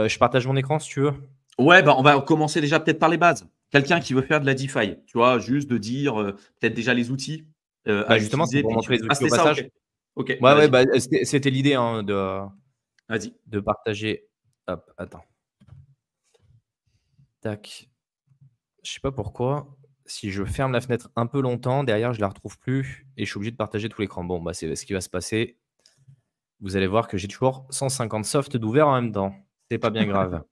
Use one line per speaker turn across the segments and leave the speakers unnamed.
Euh, je partage mon écran si tu veux. Ouais, bah, on va commencer déjà peut-être par les bases. Quelqu'un qui veut faire de la DeFi,
tu vois, juste de dire euh, peut-être déjà les outils. Euh, bah, justement, c'est pour montrer les outils ah, passage. ouais, ouais bah, c'était l'idée hein, de, partager. Hop, attends. Tac. Je sais pas pourquoi. Si je ferme la fenêtre un peu longtemps, derrière, je la retrouve plus et je suis obligé de partager tout l'écran. Bon, bah, c'est ce qui va se passer. Vous allez voir que j'ai toujours 150 softs d'ouvert en même temps. C'est pas bien grave.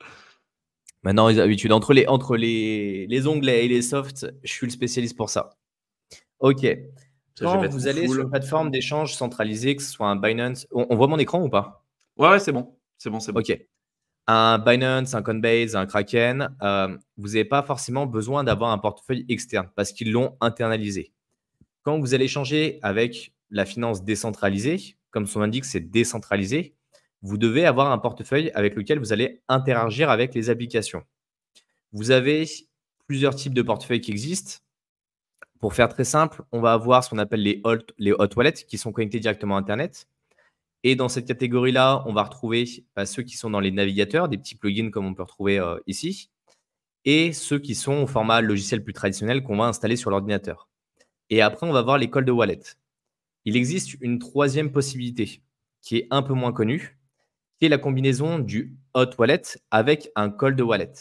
Maintenant, les habitudes Entre, les, entre les, les, onglets et les soft, je suis le spécialiste pour ça. OK. Quand vous allez sur une plateforme d'échange centralisée, que ce soit un Binance, on, voit mon écran ou pas Ouais, c'est bon. C'est bon, c'est bon. OK. Un Binance, un Coinbase, un Kraken, euh, vous n'avez pas forcément besoin d'avoir un portefeuille externe parce qu'ils l'ont internalisé. Quand vous allez échanger avec la finance décentralisée, comme son indique, c'est décentralisé, vous devez avoir un portefeuille avec lequel vous allez interagir avec les applications. Vous avez plusieurs types de portefeuilles qui existent. Pour faire très simple, on va avoir ce qu'on appelle les hot, wallets qui sont connectés directement à Internet. Et dans cette catégorie-là, on va retrouver bah, ceux qui sont dans les navigateurs, des petits plugins comme on peut retrouver euh, ici, et ceux qui sont au format logiciel plus traditionnel qu'on va installer sur l'ordinateur. Et après, on va voir les cold wallets. Il existe une troisième possibilité qui est un peu moins connue, qui est la combinaison du hot wallet avec un de wallet.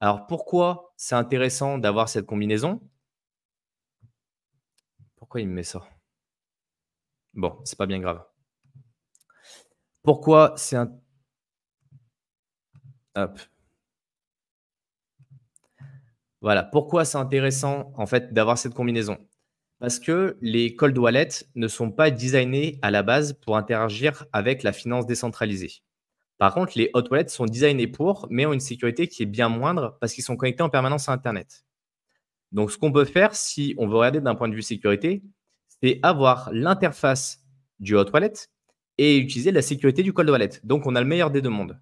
Alors pourquoi c'est intéressant d'avoir cette combinaison Pourquoi il me met ça Bon, c'est pas bien grave. Pourquoi c'est un Hop. Voilà, pourquoi c'est intéressant en fait d'avoir cette combinaison parce que les cold wallets ne sont pas designés à la base pour interagir avec la finance décentralisée. Par contre, les hot wallets sont designés pour, mais ont une sécurité qui est bien moindre parce qu'ils sont connectés en permanence à Internet. Donc, ce qu'on peut faire si on veut regarder d'un point de vue sécurité, c'est avoir l'interface du hot wallet et utiliser la sécurité du cold wallet. Donc, on a le meilleur des deux mondes.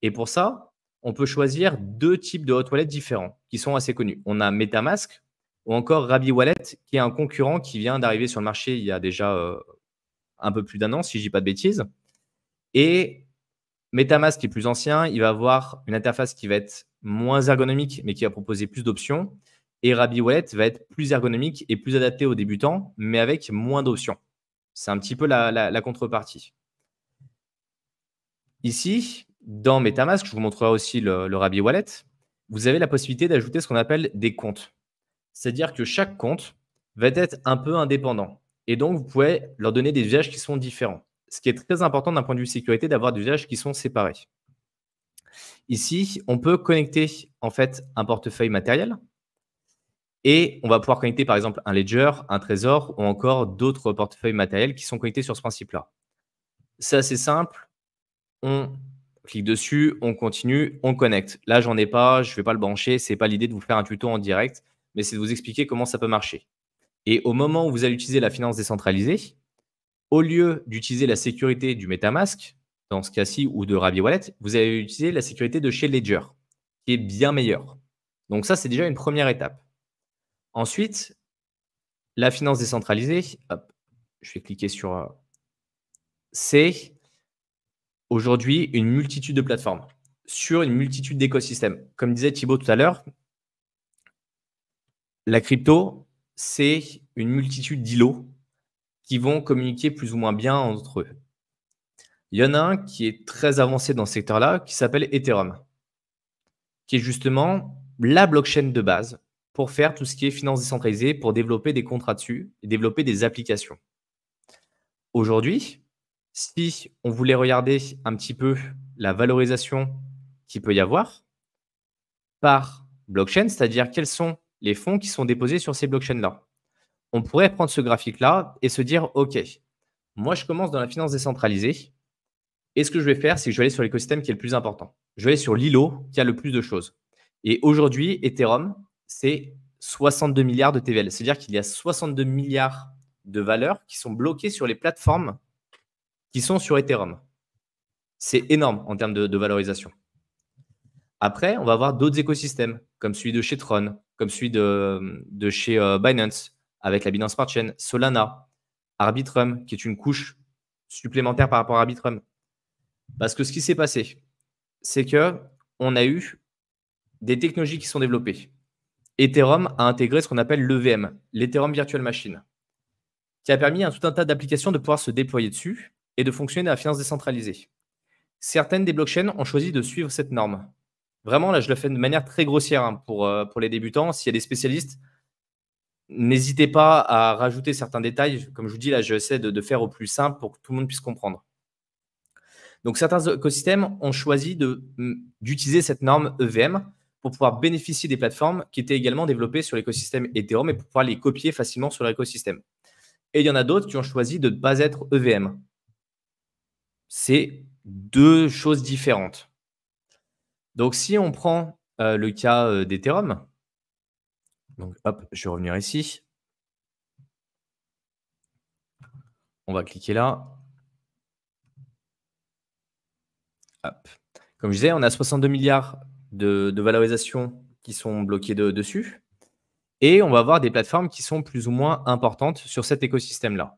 Et pour ça, on peut choisir deux types de hot wallets différents qui sont assez connus. On a MetaMask ou encore Rabi Wallet, qui est un concurrent qui vient d'arriver sur le marché il y a déjà euh, un peu plus d'un an, si je ne dis pas de bêtises. Et MetaMask, est plus ancien, il va avoir une interface qui va être moins ergonomique, mais qui va proposer plus d'options. Et Rabi Wallet va être plus ergonomique et plus adapté aux débutants, mais avec moins d'options. C'est un petit peu la, contrepartie. Ici, dans MetaMask, je vous montrerai aussi le, le Wallet, vous avez la possibilité d'ajouter ce qu'on appelle des comptes. C'est-à-dire que chaque compte va être un peu indépendant. Et donc, vous pouvez leur donner des usages qui sont différents. Ce qui est très important d'un point de vue sécurité, d'avoir des usages qui sont séparés. Ici, on peut connecter en fait un portefeuille matériel et on va pouvoir connecter par exemple un ledger, un trésor ou encore d'autres portefeuilles matériels qui sont connectés sur ce principe-là. C'est assez simple. On clique dessus, on continue, on connecte. Là, j'en ai pas, je ne vais pas le brancher. Ce n'est pas l'idée de vous faire un tuto en direct mais c'est de vous expliquer comment ça peut marcher. Et au moment où vous allez utiliser la finance décentralisée, au lieu d'utiliser la sécurité du MetaMask, dans ce cas-ci, ou de Rabi Wallet, vous allez utiliser la sécurité de chez Ledger, qui est bien meilleure. Donc ça, c'est déjà une première étape. Ensuite, la finance décentralisée, je vais cliquer sur... Euh, c'est aujourd'hui une multitude de plateformes sur une multitude d'écosystèmes. Comme disait Thibaut tout à l'heure, la crypto, c'est une multitude d'îlots qui vont communiquer plus ou moins bien entre eux. Il y en a un qui est très avancé dans ce secteur-là, qui s'appelle Ethereum, qui est justement la blockchain de base pour faire tout ce qui est finance décentralisée, pour développer des contrats dessus et développer des applications. Aujourd'hui, si on voulait regarder un petit peu la valorisation qu'il peut y avoir par blockchain, c'est-à-dire quels sont les fonds qui sont déposés sur ces blockchains-là. On pourrait prendre ce graphique-là et se dire, OK, moi je commence dans la finance décentralisée. Et ce que je vais faire, c'est que je vais aller sur l'écosystème qui est le plus important. Je vais aller sur l'îlot qui a le plus de choses. Et aujourd'hui, Ethereum, c'est 62 milliards de TVL. C'est-à-dire qu'il y a 62 milliards de valeurs qui sont bloquées sur les plateformes qui sont sur Ethereum. C'est énorme en termes de, de, valorisation. Après, on va avoir d'autres écosystèmes, comme celui de chez Tron, comme celui de, chez euh, Binance avec la Binance Smart Chain, Solana, Arbitrum, qui est une couche supplémentaire par rapport à Arbitrum. Parce que ce qui s'est passé, c'est que on a eu des technologies qui sont développées. Ethereum a intégré ce qu'on appelle l'EVM, l'Ethereum Virtual Machine, qui a permis à tout un tas d'applications de pouvoir se déployer dessus et de fonctionner à la finance décentralisée. Certaines des blockchains ont choisi de suivre cette norme. Vraiment, là, je le fais de manière très grossière hein, pour, euh, pour les débutants. S'il y a des spécialistes, n'hésitez pas à rajouter certains détails. Comme je vous dis, là, j'essaie de, de faire au plus simple pour que tout le monde puisse comprendre. Donc, certains écosystèmes ont choisi mm, d'utiliser cette norme EVM pour pouvoir bénéficier des plateformes qui étaient également développées sur l'écosystème Ethereum et pour pouvoir les copier facilement sur l'écosystème. Et il y en a d'autres qui ont choisi de ne pas être EVM. C'est deux choses différentes. Donc, si on prend euh, le cas euh, d'Ethereum, donc hop, je vais revenir ici. On va cliquer là. Comme je disais, on a 62 milliards de, valorisations qui sont bloquées de, dessus. Et on va avoir des plateformes qui sont plus ou moins importantes sur cet écosystème-là.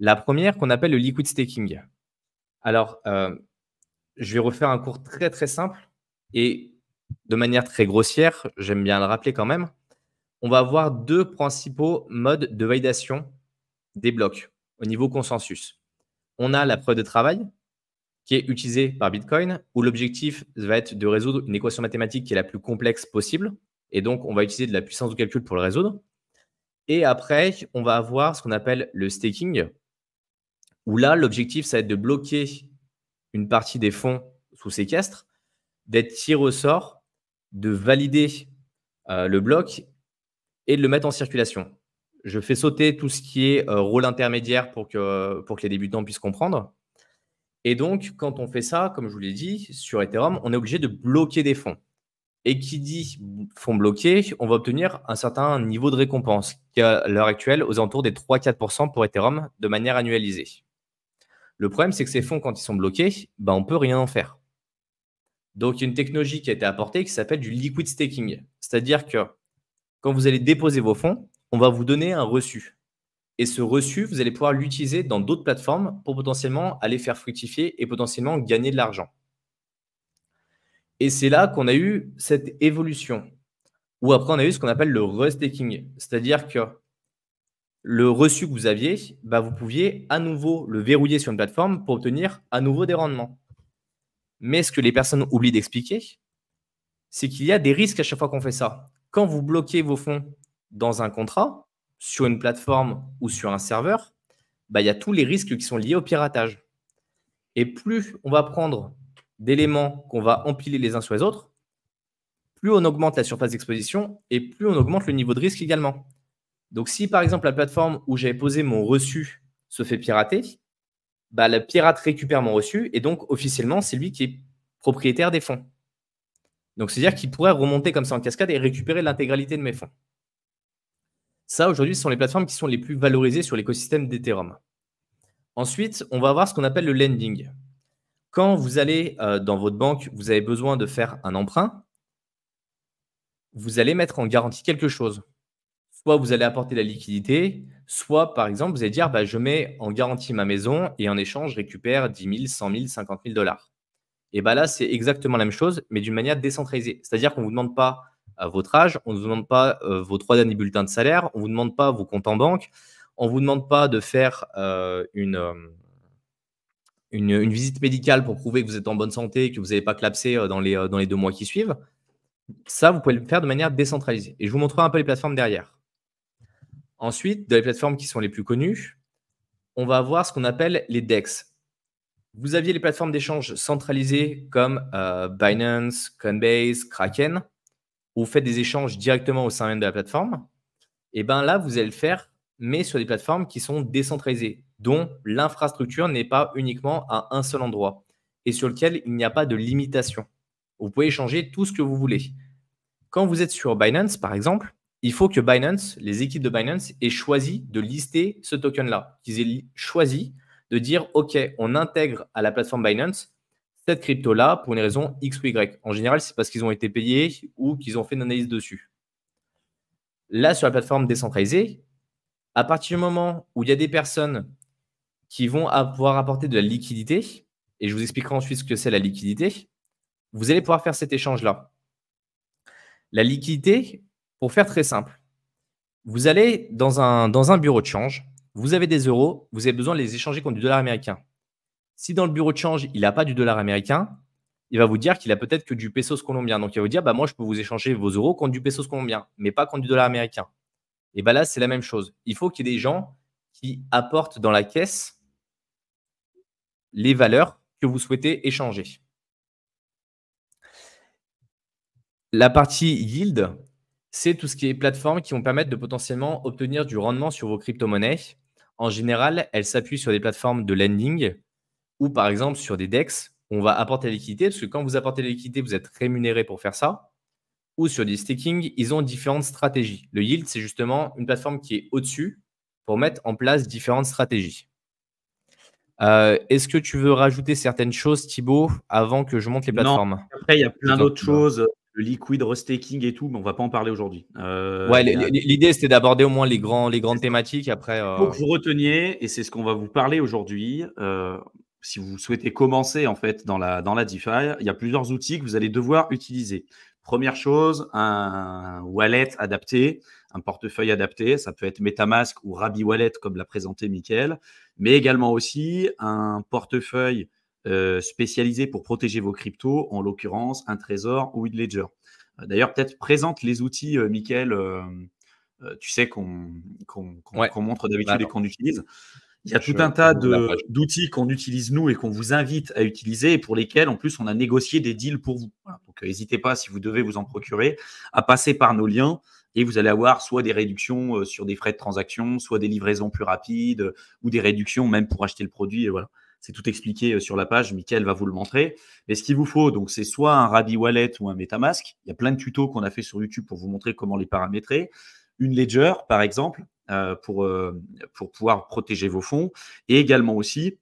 La première qu'on appelle le liquid staking. Alors, euh, je vais refaire un cours très très simple et de manière très grossière, j'aime bien le rappeler quand même, on va avoir deux principaux modes de validation des blocs au niveau consensus. On a la preuve de travail qui est utilisée par Bitcoin, où l'objectif va être de résoudre une équation mathématique qui est la plus complexe possible. Et donc, on va utiliser de la puissance de calcul pour le résoudre. Et après, on va avoir ce qu'on appelle le staking, où là, l'objectif, ça va être de bloquer une partie des fonds sous séquestre d'être tiré au sort, de valider euh, le bloc et de le mettre en circulation. Je fais sauter tout ce qui est euh, rôle intermédiaire pour que, pour que les débutants puissent comprendre. Et donc, quand on fait ça, comme je vous l'ai dit, sur Ethereum, on est obligé de bloquer des fonds. Et qui dit fonds bloqués, on va obtenir un certain niveau de récompense, qui à l'heure actuelle aux alentours des 3-4% pour Ethereum de manière annualisée. Le problème, c'est que ces fonds, quand ils sont bloqués, ben, on ne peut rien en faire. Donc, il y a une technologie qui a été apportée qui s'appelle du liquid staking. C'est-à-dire que quand vous allez déposer vos fonds, on va vous donner un reçu. Et ce reçu, vous allez pouvoir l'utiliser dans d'autres plateformes pour potentiellement aller faire fructifier et potentiellement gagner de l'argent. Et c'est là qu'on a eu cette évolution. Ou après, on a eu ce qu'on appelle le restaking. C'est-à-dire que le reçu que vous aviez, bah, vous pouviez à nouveau le verrouiller sur une plateforme pour obtenir à nouveau des rendements. Mais ce que les personnes oublient d'expliquer, c'est qu'il y a des risques à chaque fois qu'on fait ça. Quand vous bloquez vos fonds dans un contrat, sur une plateforme ou sur un serveur, bah, il y a tous les risques qui sont liés au piratage. Et plus on va prendre d'éléments qu'on va empiler les uns sur les autres, plus on augmente la surface d'exposition et plus on augmente le niveau de risque également. Donc si par exemple la plateforme où j'avais posé mon reçu se fait pirater, bah, le pirate récupère mon reçu et donc officiellement, c'est lui qui est propriétaire des fonds. Donc, c'est-à-dire qu'il pourrait remonter comme ça en cascade et récupérer l'intégralité de mes fonds. Ça, aujourd'hui, ce sont les plateformes qui sont les plus valorisées sur l'écosystème d'Ethereum. Ensuite, on va voir ce qu'on appelle le lending. Quand vous allez euh, dans votre banque, vous avez besoin de faire un emprunt, vous allez mettre en garantie quelque chose soit vous allez apporter la liquidité, soit par exemple, vous allez dire bah, je mets en garantie ma maison et en échange, je récupère 10 000, 100 000, 50 000 dollars. Et bah, là, c'est exactement la même chose, mais d'une manière décentralisée. C'est-à-dire qu'on ne vous demande pas euh, votre âge, on ne vous demande pas euh, vos trois derniers bulletins de salaire, on ne vous demande pas vos comptes en banque, on ne vous demande pas de faire euh, une, une, visite médicale pour prouver que vous êtes en bonne santé, et que vous n'avez pas collapsé dans les, dans les deux mois qui suivent. Ça, vous pouvez le faire de manière décentralisée. Et je vous montrerai un peu les plateformes derrière. Ensuite, dans les plateformes qui sont les plus connues, on va avoir ce qu'on appelle les DEX. Vous aviez les plateformes d'échange centralisées comme euh, Binance, Coinbase, Kraken, où vous faites des échanges directement au sein même de la plateforme. Et eh bien là, vous allez le faire, mais sur des plateformes qui sont décentralisées, dont l'infrastructure n'est pas uniquement à un seul endroit et sur lequel il n'y a pas de limitation. Vous pouvez échanger tout ce que vous voulez. Quand vous êtes sur Binance, par exemple, il faut que Binance, les équipes de Binance, aient choisi de lister ce token-là, qu'ils aient choisi de dire, OK, on intègre à la plateforme Binance cette crypto-là pour une raison X ou Y. En général, c'est parce qu'ils ont été payés ou qu'ils ont fait une analyse dessus. Là, sur la plateforme décentralisée, à partir du moment où il y a des personnes qui vont pouvoir apporter de la liquidité, et je vous expliquerai ensuite ce que c'est la liquidité, vous allez pouvoir faire cet échange-là. La liquidité, pour faire très simple, vous allez dans un, dans un bureau de change, vous avez des euros, vous avez besoin de les échanger contre du dollar américain. Si dans le bureau de change, il n'a pas du dollar américain, il va vous dire qu'il a peut-être que du pesos colombien. Donc il va vous dire, bah, moi, je peux vous échanger vos euros contre du pesos colombien, mais pas contre du dollar américain. Et bien bah, là, c'est la même chose. Il faut qu'il y ait des gens qui apportent dans la caisse les valeurs que vous souhaitez échanger. La partie yield, c'est tout ce qui est plateformes qui vont permettre de potentiellement obtenir du rendement sur vos crypto-monnaies. En général, elles s'appuient sur des plateformes de lending ou par exemple sur des DEX où on va apporter l'équité parce que quand vous apportez l'équité, vous êtes rémunéré pour faire ça. Ou sur des staking, ils ont différentes stratégies. Le yield, c'est justement une plateforme qui est au-dessus pour mettre en place différentes stratégies. Euh, est-ce que tu veux rajouter certaines choses, Thibaut, avant que je monte les plateformes Après, il y a plein d'autres choses le liquide restaking et tout, mais on va pas en parler aujourd'hui. Euh, ouais, euh, l'idée c'était d'aborder au moins les, grands, les grandes thématiques après. Euh... vous reteniez, et c'est ce qu'on va vous parler
aujourd'hui. Euh, si vous souhaitez commencer en fait dans la, dans la DeFi, il y a plusieurs outils que vous allez devoir utiliser. Première chose, un wallet adapté, un portefeuille adapté. Ça peut être MetaMask ou Rabi Wallet comme l'a présenté Mickaël, mais également aussi un portefeuille euh, spécialisé pour protéger vos cryptos, en l'occurrence un trésor ou une ledger. Euh, d'ailleurs, peut-être présente les outils, euh, Michael, tu sais qu'on montre d'habitude et qu'on utilise. Il y a tout un tas d'outils qu'on utilise nous et qu'on vous invite à utiliser et pour lesquels, en plus, on a négocié des deals pour vous. Donc, n'hésitez pas, si vous devez vous en procurer, à passer par nos liens et vous allez avoir soit des réductions sur des frais de transaction, soit des livraisons plus rapides ou des réductions même pour acheter le produit. Et voilà c'est tout expliqué euh, sur la page, Mickaël va vous le montrer. Mais ce qu'il vous faut, donc, c'est soit un Rabi Wallet ou un MetaMask. Il y a plein de tutos qu'on a fait sur YouTube pour vous montrer comment les paramétrer. Une Ledger, par exemple, euh, pour, euh, pour pouvoir protéger vos fonds. Et également aussi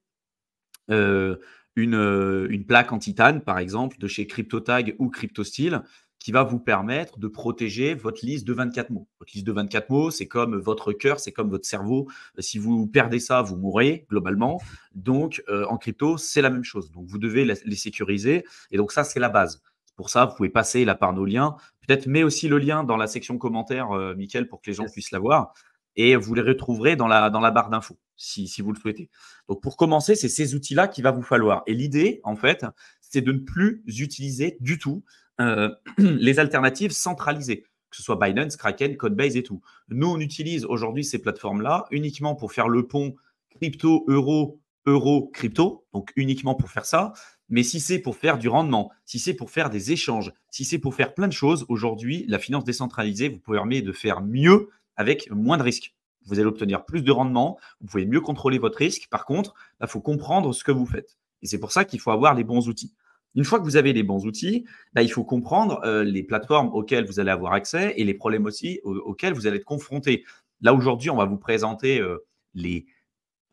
une, une, plaque en titane, par exemple, de chez CryptoTag ou CryptoStyle, qui va vous permettre de protéger votre liste de 24 mots. Votre liste de 24 mots, c'est comme votre cœur, c'est comme votre cerveau. Euh, si vous perdez ça, vous mourrez globalement. Donc, euh, en crypto, c'est la même chose. Donc, vous devez les sécuriser. Et donc, ça, c'est la base. Pour ça, vous pouvez passer là par nos liens. Peut-être mets aussi le lien dans la section commentaires, euh, Michael, pour que les gens puissent l'avoir. Et vous les retrouverez dans la, dans la barre d'infos, si, si vous le souhaitez. Donc, pour commencer, c'est ces outils-là qu'il va vous falloir. Et l'idée, en fait, c'est de ne plus utiliser du tout euh, les alternatives centralisées, que ce soit Binance, Kraken, Codebase et tout. Nous, on utilise aujourd'hui ces plateformes-là uniquement pour faire le pont crypto, euro, euro, crypto, donc uniquement pour faire ça. Mais si c'est pour faire du rendement, si c'est pour faire des échanges, si c'est pour faire plein de choses, aujourd'hui, la finance décentralisée vous permet de faire mieux avec moins de risques. Vous allez obtenir plus de rendement, vous pouvez mieux contrôler votre risque. Par contre, il faut comprendre ce que vous faites. Et c'est pour ça qu'il faut avoir les bons outils. Une fois que vous avez les bons outils, bah, il faut comprendre euh, les plateformes auxquelles vous allez avoir accès et les problèmes aussi auxquels vous allez être confronté. Là, aujourd'hui, on va vous présenter euh, les,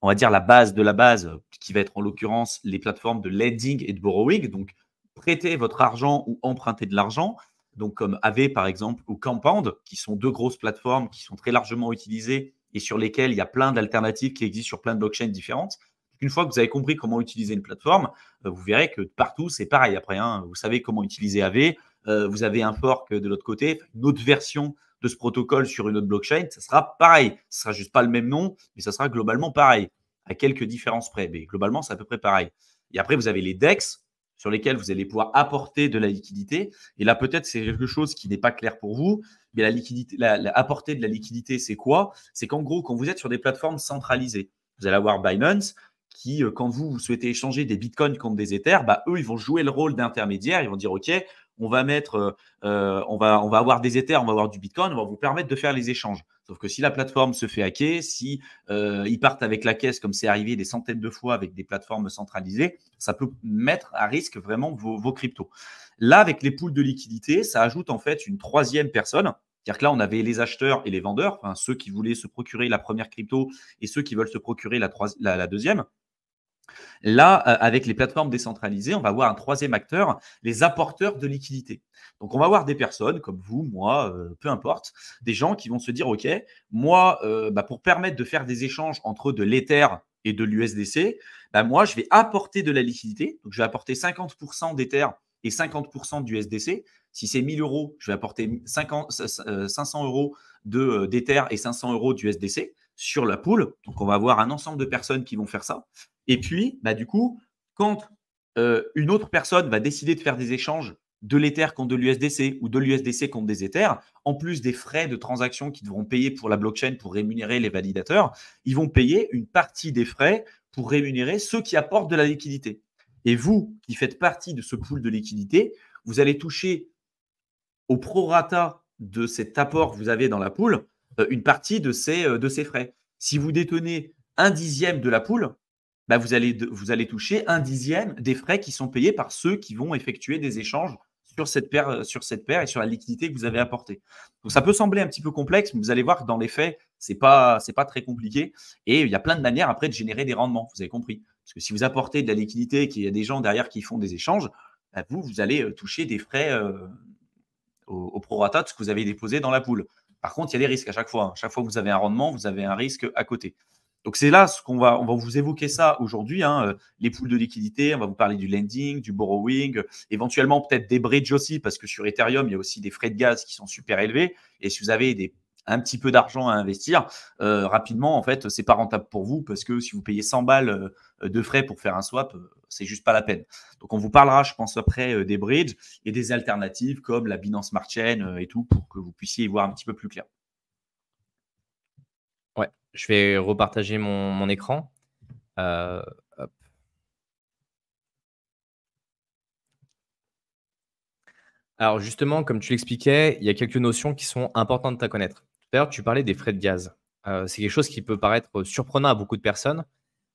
on va dire la base de la base, qui va être en l'occurrence les plateformes de lending et de borrowing, donc prêter votre argent ou emprunter de l'argent, donc comme Aave par exemple ou Compound, qui sont deux grosses plateformes qui sont très largement utilisées et sur lesquelles il y a plein d'alternatives qui existent sur plein de blockchains différentes. Une fois que vous avez compris comment utiliser une plateforme, euh, vous verrez que partout, c'est pareil après. Hein, vous savez comment utiliser AV, euh, vous avez un fork de l'autre côté, une autre version de ce protocole sur une autre blockchain, ça sera pareil. Ce sera juste pas le même nom, mais ça sera globalement pareil, à quelques différences près. Mais globalement, c'est à peu près pareil. Et après, vous avez les DEX sur lesquels vous allez pouvoir apporter de la liquidité. Et là, peut-être, c'est quelque chose qui n'est pas clair pour vous, mais la liquidité, la, apporter de la liquidité, c'est quoi C'est qu'en gros, quand vous êtes sur des plateformes centralisées, vous allez avoir Binance, qui, euh, quand vous, vous souhaitez échanger des bitcoins contre des Ethers, bah, eux, ils vont jouer le rôle d'intermédiaire. Ils vont dire, OK, on va mettre, euh, euh, on, va, on va avoir des Ethers, on va avoir du Bitcoin, on va vous permettre de faire les échanges. Sauf que si la plateforme se fait hacker, si ils partent avec la caisse, comme c'est arrivé des centaines de fois avec des plateformes centralisées, ça peut mettre à risque vraiment vos, vos cryptos. Là, avec les poules de liquidité, ça ajoute en fait une troisième personne. C'est-à-dire que là, on avait les acheteurs et les vendeurs, ceux qui voulaient se procurer la première crypto et ceux qui veulent se procurer la, la deuxième. Là, euh, avec les plateformes décentralisées, on va voir un troisième acteur, les apporteurs de liquidités. Donc, on va avoir des personnes comme vous, moi, euh, peu importe, des gens qui vont se dire, OK, moi, euh, bah, pour permettre de faire des échanges entre de l'Ether et de l'USDC, bah, moi, je vais apporter de la liquidité. Donc, je vais apporter 50% d'Ether et 50% d'USDC. Si c'est 1000 euros, je vais apporter 50, 500 euros d'Ether et 500 euros d'USDC sur la poule. Donc, on va avoir un ensemble de personnes qui vont faire ça. Et puis, bah, du coup, quand euh, une autre personne va décider de faire des échanges de l'Ether contre de l'USDC ou de l'USDC contre des Ethers, en plus des frais de transaction qu'ils devront payer pour la blockchain pour rémunérer les validateurs, ils vont payer une partie des frais pour rémunérer ceux qui apportent de la liquidité. Et vous, qui faites partie de ce pool de liquidité, vous allez toucher au prorata de cet apport que vous avez dans la poule euh, une partie de ces, euh, de ces frais. Si vous détenez un dixième de la poule, bah, Là, vous, allez, toucher un dixième des frais qui sont payés par ceux qui vont effectuer des échanges sur cette paire, euh, sur cette paire et sur la liquidité que vous avez apportée. Donc ça peut sembler un petit peu complexe, mais vous allez voir que dans les faits, c'est pas pas très compliqué et il y a plein de manières après de générer des rendements. Vous avez compris Parce que si vous apportez de la liquidité, et qu'il y a des gens derrière qui font des échanges, bah, vous vous allez euh, toucher des frais euh, au, au, prorata de ce que vous avez déposé dans la poule. Par contre, il y a des risques à chaque fois. Hein. Chaque fois que vous avez un rendement, vous avez un risque à côté. Donc c'est là ce qu'on va, on va vous évoquer ça aujourd'hui, hein, euh, les poules de liquidité, on va vous parler du lending, du borrowing, euh, éventuellement peut-être des bridges aussi, parce que sur Ethereum, il y a aussi des frais de gaz qui sont super élevés. Et si vous avez des un petit peu d'argent à investir, euh, rapidement, en fait, c'est pas rentable pour vous parce que si vous payez 100 balles de frais pour faire un swap, c'est juste pas la peine. Donc, on vous parlera, je pense, après des bridges et des alternatives comme la Binance Smart Chain et tout pour que vous puissiez y voir un petit peu plus clair.
Ouais, je vais repartager mon, écran. Euh, Alors justement, comme tu l'expliquais, il y a quelques notions qui sont importantes à connaître. D'ailleurs, tu parlais des frais de gaz. Euh, c'est quelque chose qui peut paraître surprenant à beaucoup de personnes,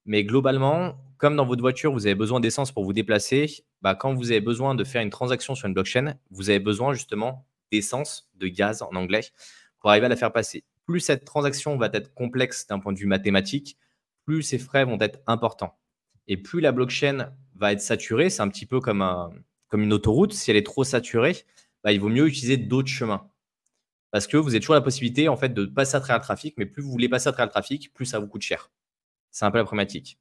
mais globalement, comme dans votre voiture, vous avez besoin d'essence pour vous déplacer, bah, quand vous avez besoin de faire une transaction sur une blockchain, vous avez besoin justement d'essence, de gaz en anglais, pour arriver à la faire passer plus cette transaction va être complexe d'un point de vue mathématique, plus ces frais vont être importants. Et plus la blockchain va être saturée, c'est un petit peu comme, un, comme une autoroute, si elle est trop saturée, bah, il vaut mieux utiliser d'autres chemins. Parce que vous avez toujours la possibilité en fait, de passer à travers le trafic, mais plus vous voulez passer à travers le trafic, plus ça vous coûte cher. C'est un peu la problématique.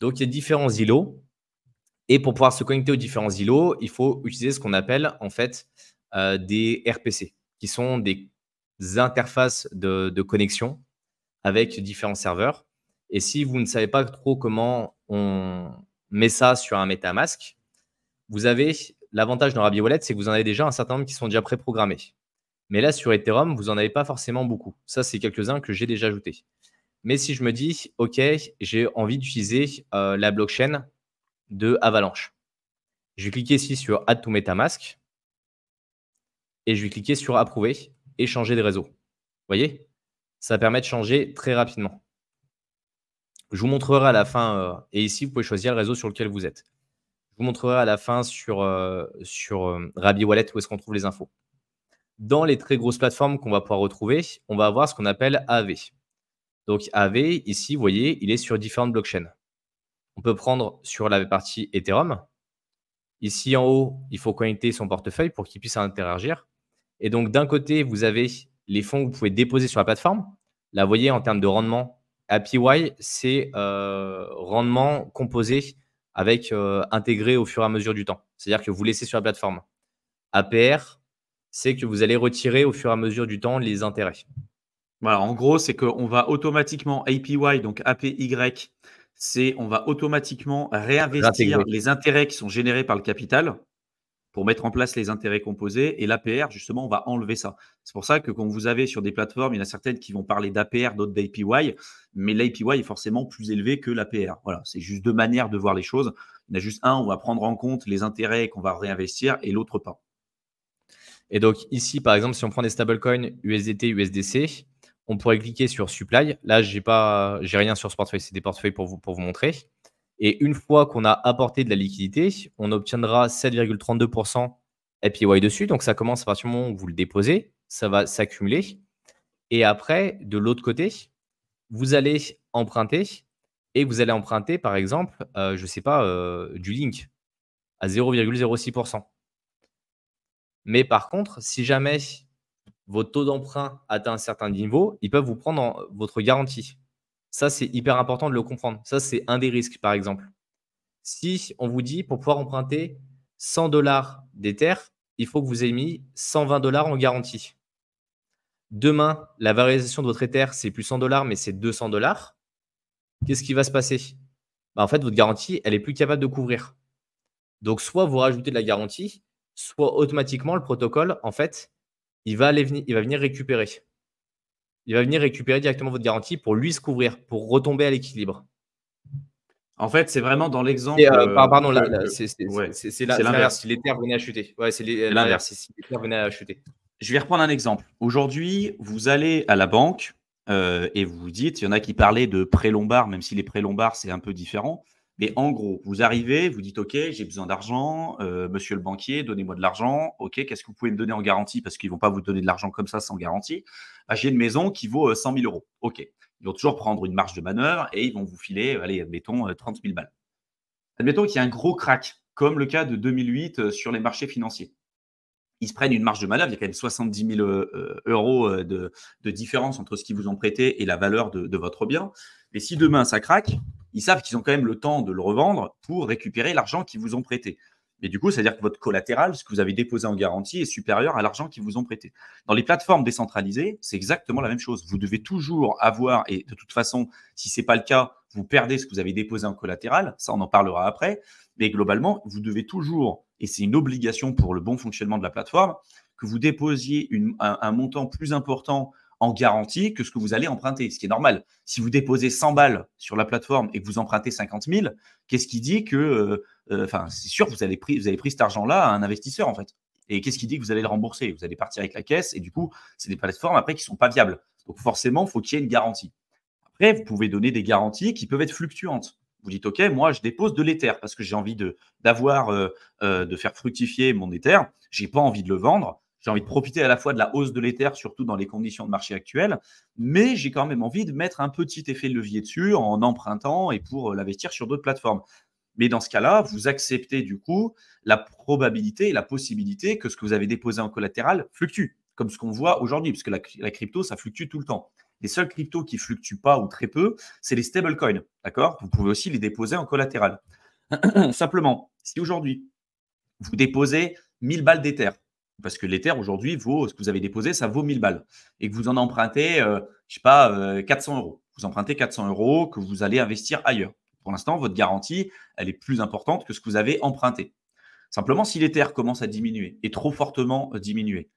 Donc, il y a différents îlots. Et pour pouvoir se connecter aux différents îlots, il faut utiliser ce qu'on appelle en fait euh, des RPC, qui sont des interfaces de, connexion avec différents serveurs. Et si vous ne savez pas trop comment on met ça sur un MetaMask, vous avez l'avantage dans Rabi Wallet, c'est que vous en avez déjà un certain nombre qui sont déjà préprogrammés. Mais là, sur Ethereum, vous n'en avez pas forcément beaucoup. Ça, c'est quelques-uns que j'ai déjà ajoutés. Mais si je me dis, OK, j'ai envie d'utiliser euh, la blockchain de Avalanche, je vais cliquer ici sur Add to MetaMask et je vais cliquer sur Approuver changer de réseau. Vous voyez Ça permet de changer très rapidement. Je vous montrerai à la fin, euh, et ici, vous pouvez choisir le réseau sur lequel vous êtes. Je vous montrerai à la fin sur, euh, sur euh, Rabi Wallet où est-ce qu'on trouve les infos. Dans les très grosses plateformes qu'on va pouvoir retrouver, on va avoir ce qu'on appelle AV. Donc AV, ici, vous voyez, il est sur différentes blockchains. On peut prendre sur la partie Ethereum. Ici en haut, il faut connecter son portefeuille pour qu'il puisse interagir. Et donc, d'un côté, vous avez les fonds que vous pouvez déposer sur la plateforme. Là, vous voyez, en termes de rendement, APY, c'est euh, rendement composé avec euh, intégré au fur et à mesure du temps. C'est-à-dire que vous laissez sur la plateforme. APR, c'est que vous allez retirer au fur et à mesure du temps les intérêts. Voilà, en gros, c'est qu'on va automatiquement APY, donc APY, c'est on
va automatiquement réinvestir les intérêts qui sont générés par le capital pour mettre en place les intérêts composés. Et l'APR, justement, on va enlever ça. C'est pour ça que quand vous avez sur des plateformes, il y en a certaines qui vont parler d'APR, d'autres d'APY, mais l'APY est forcément plus élevé que l'APR. Voilà, c'est juste deux manières de voir les choses. Il y en a juste un, on va prendre en compte les intérêts qu'on va réinvestir et l'autre
pas. Et donc ici, par exemple, si on prend des stablecoins USDT, USDC, on pourrait cliquer sur Supply. Là, j'ai pas, j'ai rien sur ce portefeuille. C'est des portefeuilles pour pour vous montrer. Et une fois qu'on a apporté de la liquidité, on obtiendra 7,32% APY dessus. Donc ça commence à partir du moment où vous le déposez, ça va s'accumuler. Et après, de l'autre côté, vous allez emprunter et vous allez emprunter, par exemple, euh, je ne sais pas, euh, du link à 0,06%. Mais par contre, si jamais votre taux d'emprunt atteint un certain niveau, ils peuvent vous prendre votre garantie. Ça, c'est hyper important de le comprendre. Ça, c'est un des risques, par exemple. Si on vous dit, pour pouvoir emprunter 100 dollars d'Ether, il faut que vous ayez mis 120 dollars en garantie. Demain, la valorisation de votre Ether, c'est plus 100 dollars, mais c'est 200 dollars. Qu'est-ce qui va se passer bah, En fait, votre garantie, elle est plus capable de couvrir. Donc, soit vous rajoutez de la garantie, soit automatiquement, le protocole, en fait, il va, aller, il va venir récupérer il va venir récupérer directement votre garantie pour lui se couvrir, pour retomber à l'équilibre. En fait, c'est vraiment dans l'exemple. Euh, pardon, euh, là, c'est l'inverse. Si les terres à chuter. Ouais, c'est l'inverse. Si à chuter.
Je vais reprendre un exemple. Aujourd'hui, vous allez à la banque euh, et vous vous dites, il y en a qui parlaient de prêt lombard, même si les prêts lombards, c'est un peu différent. Mais en gros, vous arrivez, vous dites, OK, j'ai besoin d'argent, euh, monsieur le banquier, donnez-moi de l'argent. OK, qu'est-ce que vous pouvez me donner en garantie Parce qu'ils ne vont pas vous donner de l'argent comme ça sans garantie. Ah, j'ai une maison qui vaut 100 euh, 000 euros. OK. Ils vont toujours prendre une marge de manœuvre et ils vont vous filer, euh, allez, admettons, 30 000 balles. Admettons qu'il y a un gros crack, comme le cas de 2008 sur les marchés financiers ils se prennent une marge de manœuvre. Il y a quand même 70 000 euros de, différence entre ce qu'ils vous ont prêté et la valeur de, de, votre bien. Mais si demain ça craque, ils savent qu'ils ont quand même le temps de le revendre pour récupérer l'argent qu'ils vous ont prêté. Mais du coup, c'est-à-dire que votre collatéral, ce que vous avez déposé en garantie, est supérieur à l'argent qu'ils vous ont prêté. Dans les plateformes décentralisées, c'est exactement la même chose. Vous devez toujours avoir, et de toute façon, si c'est n'est pas le cas, vous perdez ce que vous avez déposé en collatéral, ça on en parlera après, mais globalement, vous devez toujours, et c'est une obligation pour le bon fonctionnement de la plateforme, que vous déposiez un montant plus important en garantie que ce que vous allez emprunter, ce qui est normal. Si vous déposez 100 balles sur la plateforme et que vous empruntez 50 000, qu'est-ce qui dit que, euh, euh, enfin, c'est sûr, vous avez pris, vous avez pris cet argent-là à un investisseur en fait. Et qu'est-ce qui dit que vous allez le rembourser Vous allez partir avec la caisse et du coup, c'est des plateformes après qui sont pas viables. Donc forcément, il faut qu'il y ait une garantie. Après, vous pouvez donner des garanties qui peuvent être fluctuantes. Vous dites, OK, moi, je dépose de l'Ether parce que j'ai envie de, d'avoir, euh, de faire fructifier mon Ether. Je n'ai pas envie de le vendre. J'ai envie de profiter à la fois de la hausse de l'éther, surtout dans les conditions de marché actuelles, mais j'ai quand même envie de mettre un petit effet de levier dessus en empruntant et pour euh, l'investir sur d'autres plateformes. Mais dans ce cas-là, vous acceptez du coup la probabilité et la possibilité que ce que vous avez déposé en collatéral fluctue, comme ce qu'on voit aujourd'hui, puisque la, la crypto, ça fluctue tout le temps. Les seuls cryptos qui fluctuent pas ou très peu, c'est les stablecoins. D'accord Vous pouvez aussi les déposer en collatéral. Simplement, si aujourd'hui, vous déposez 1000 balles d'Ether, parce que l'Ether aujourd'hui vaut, ce que vous avez déposé, ça vaut 1000 balles. Et que vous en empruntez, euh, je ne sais pas, 400 euh, euros. Vous empruntez 400 euros que vous allez investir ailleurs. Pour l'instant, votre garantie, elle est plus importante que ce que vous avez emprunté. Simplement, si l'Ether commence à diminuer, et trop fortement euh, diminuer,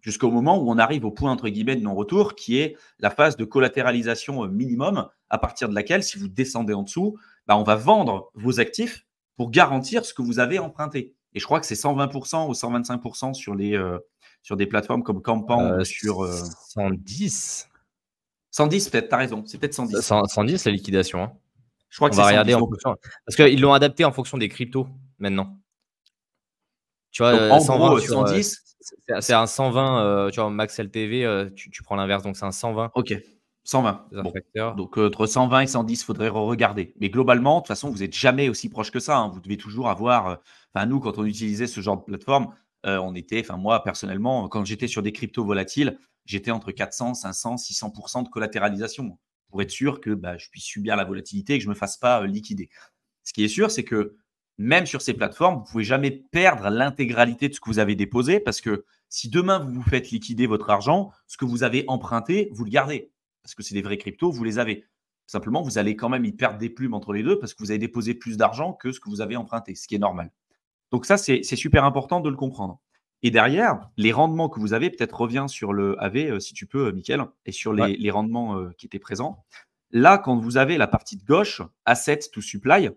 jusqu'au moment où on arrive au point entre guillemets de non-retour, qui est la phase de collatéralisation minimum, à partir de laquelle, si vous descendez en dessous, bah, on va vendre vos actifs pour garantir ce que vous avez emprunté. Et je crois que c'est 120% ou 125% sur, les, euh, sur des plateformes comme Campan euh, sur. 110 euh,
110, peut-être, Tu as raison. C'est peut-être 110. 110, la liquidation. Hein. Je crois que c'est 110, Parce qu'ils l'ont adapté en fonction des cryptos maintenant. Tu vois, gros, 110. c'est un 120, tu vois, Max TV tu, prends l'inverse, donc c'est un 120. Ok. 120. Donc entre 120 et 110, il faudrait regarder. Mais globalement, de toute façon,
vous n'êtes jamais aussi proche que ça. Hein. Vous devez toujours avoir Enfin, nous, quand on utilisait ce genre de plateforme, euh, on était, enfin moi personnellement, quand j'étais sur des cryptos volatiles, j'étais entre 400, 500, 600 de collatéralisation pour être sûr que bah, je puisse subir la volatilité et que je ne me fasse pas euh, liquider. Ce qui est sûr, c'est que même sur ces plateformes, vous ne pouvez jamais perdre l'intégralité de ce que vous avez déposé parce que si demain vous vous faites liquider votre argent, ce que vous avez emprunté, vous le gardez parce que c'est des vrais cryptos, vous les avez. Simplement, vous allez quand même y perdre des plumes entre les deux parce que vous avez déposé plus d'argent que ce que vous avez emprunté, ce qui est normal. Donc ça, c'est super important de le comprendre. Et derrière, les rendements que vous avez, peut-être reviens sur le AV euh, si tu peux, euh, Mickaël, et sur les, rendements euh, qui étaient présents. Là, quand vous avez la partie de gauche, asset to supply,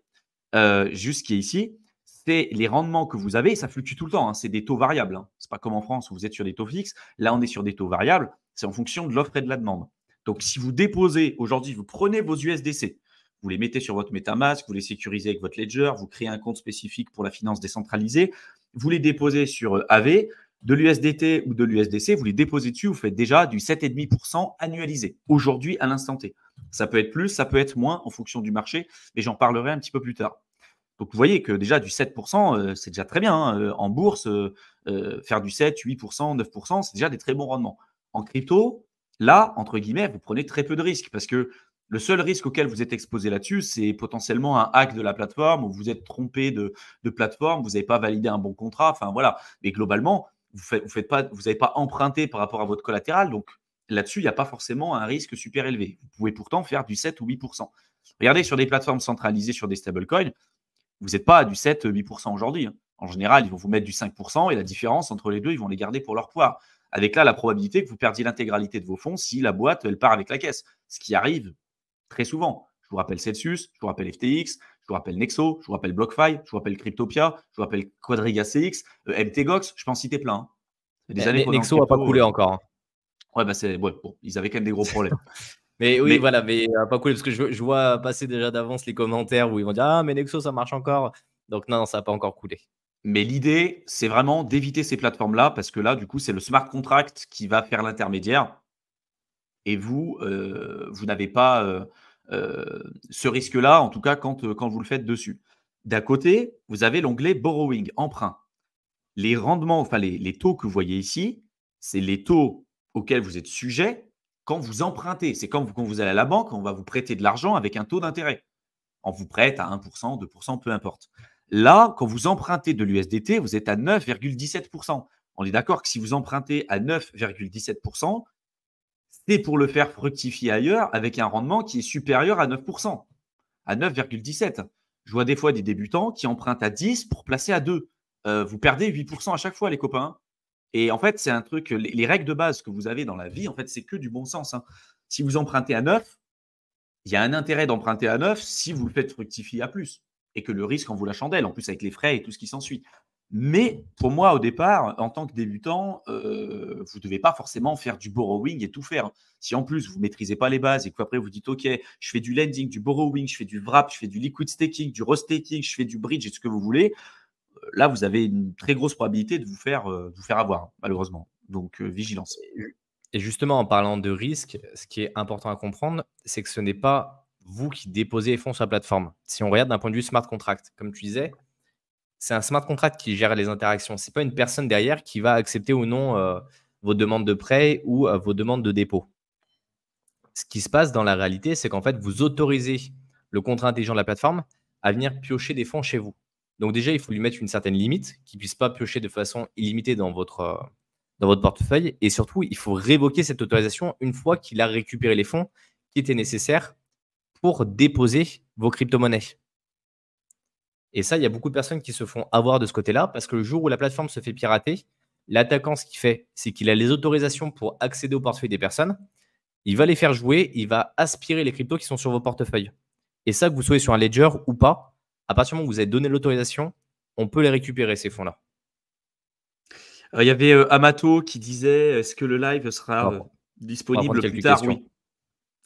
euh, ici, c'est les rendements que vous avez, ça fluctue tout le temps, hein. c'est des taux variables. Hein. Ce n'est pas comme en France où vous êtes sur des taux fixes. Là, on est sur des taux variables, c'est en fonction de l'offre et de la demande. Donc, si vous déposez aujourd'hui, vous prenez vos USDC, vous les mettez sur votre MetaMask, vous les sécurisez avec votre ledger, vous créez un compte spécifique pour la finance décentralisée, vous les déposez sur euh, AV, de l'USDT ou de l'USDC, vous les déposez dessus, vous faites déjà du 7,5% annualisé aujourd'hui à l'instant T. Ça peut être plus, ça peut être moins en fonction du marché, mais j'en parlerai un petit peu plus tard. Donc vous voyez que déjà du 7%, euh, c'est déjà très bien. Hein, euh, en bourse, faire du 7, 8%, 9%, c'est déjà des très bons rendements. En crypto, là, entre guillemets, vous prenez très peu de risques parce que le seul risque auquel vous êtes exposé là-dessus, c'est potentiellement un hack de la plateforme où vous êtes trompé de, plateforme, vous n'avez pas validé un bon contrat, enfin voilà. Mais globalement, vous n'avez faites pas, pas emprunté par rapport à votre collatéral, donc là-dessus, il n'y a pas forcément un risque super élevé. Vous pouvez pourtant faire du 7 ou 8 Regardez sur des plateformes centralisées, sur des stablecoins, vous n'êtes pas à du 7-8 aujourd'hui. Hein. En général, ils vont vous mettre du 5 et la différence entre les deux, ils vont les garder pour leur poids. Avec là la probabilité que vous perdiez l'intégralité de vos fonds si la boîte, elle part avec la caisse, ce qui arrive très souvent. Je vous rappelle Celsius, je vous rappelle FTX, je vous rappelle Nexo, je vous rappelle BlockFi, je vous rappelle Cryptopia, je vous rappelle Quadriga CX, euh, MTGOX, je pense en citer plein. Hein. Des Nexo n'a pas coulé euh.
encore. Hein. Ouais, bah c'est bon, ils avaient quand même des gros problèmes. mais oui, voilà, mais euh, pas coulé parce que je, vois passer déjà d'avance les commentaires où ils vont dire Ah, mais Nexo, ça marche encore. Donc non ça n'a pas encore coulé. Mais l'idée, c'est vraiment d'éviter ces
plateformes-là parce que là, du coup, c'est le smart contract qui va faire l'intermédiaire et vous, euh, vous n'avez pas euh, euh, ce risque-là, en tout cas quand, vous le faites dessus. D'un côté, vous avez l'onglet borrowing, emprunt. Les rendements, enfin les, taux que vous voyez ici, c'est les taux auxquels vous êtes sujet quand vous empruntez. C'est quand quand vous allez à la banque, on va vous prêter de l'argent avec un taux d'intérêt. On vous prête à 1%, 2%, peu importe. Là, quand vous empruntez de l'USDT, vous êtes à 9,17%. On est d'accord que si vous empruntez à 9,17%, pour le faire fructifier ailleurs avec un rendement qui est supérieur à 9%, à 9,17%. Je vois des fois des débutants qui empruntent à 10 pour placer à 2. Euh, vous perdez 8% à chaque fois, les copains. Et en fait, c'est un truc, les, règles de base que vous avez dans la vie, en fait, c'est que du bon sens. Hein. Si vous empruntez à 9, il y a un intérêt d'emprunter à 9 si vous le faites fructifier à plus et que le risque en vaut la chandelle, en plus avec les frais et tout ce qui s'ensuit. Mais pour moi, au départ, en tant que débutant, euh, vous ne devez pas forcément faire du borrowing et tout faire. Si en plus vous ne maîtrisez pas les bases et qu'après vous dites OK, je fais du lending, du borrowing, je fais du wrap, je fais du liquid staking, du restaking, je fais du bridge et ce que vous voulez, là vous avez une très grosse probabilité de vous faire,
euh, vous faire avoir, malheureusement. Donc euh, vigilance. Et justement, en parlant de risque, ce qui est important à comprendre, c'est que ce n'est pas vous qui déposez les fonds sur la plateforme. Si on regarde d'un point de vue smart contract, comme tu disais, c'est un smart contract qui gère les interactions. Ce n'est pas une personne derrière qui va accepter ou non euh, vos demandes de prêt ou euh, vos demandes de dépôt. Ce qui se passe dans la réalité, c'est qu'en fait, vous autorisez le contrat intelligent de la plateforme à venir piocher des fonds chez vous. Donc déjà, il faut lui mettre une certaine limite, qu'il ne puisse pas piocher de façon illimitée dans votre, euh, dans votre portefeuille. Et surtout, il faut révoquer cette autorisation une fois qu'il a récupéré les fonds qui étaient nécessaires pour déposer vos crypto-monnaies. Et ça, il y a beaucoup de personnes qui se font avoir de ce côté-là parce que le jour où la plateforme se fait pirater, l'attaquant, ce qu'il fait, c'est qu'il a les autorisations pour accéder au portefeuille des personnes. Il va les faire jouer, il va aspirer les cryptos qui sont sur vos portefeuilles. Et ça, que vous soyez sur un ledger ou pas, à partir du moment où vous avez donné l'autorisation, on peut les récupérer, ces fonds-là. Euh, il y avait euh, Amato qui disait euh, est-ce que le live sera disponible plus tard Oui.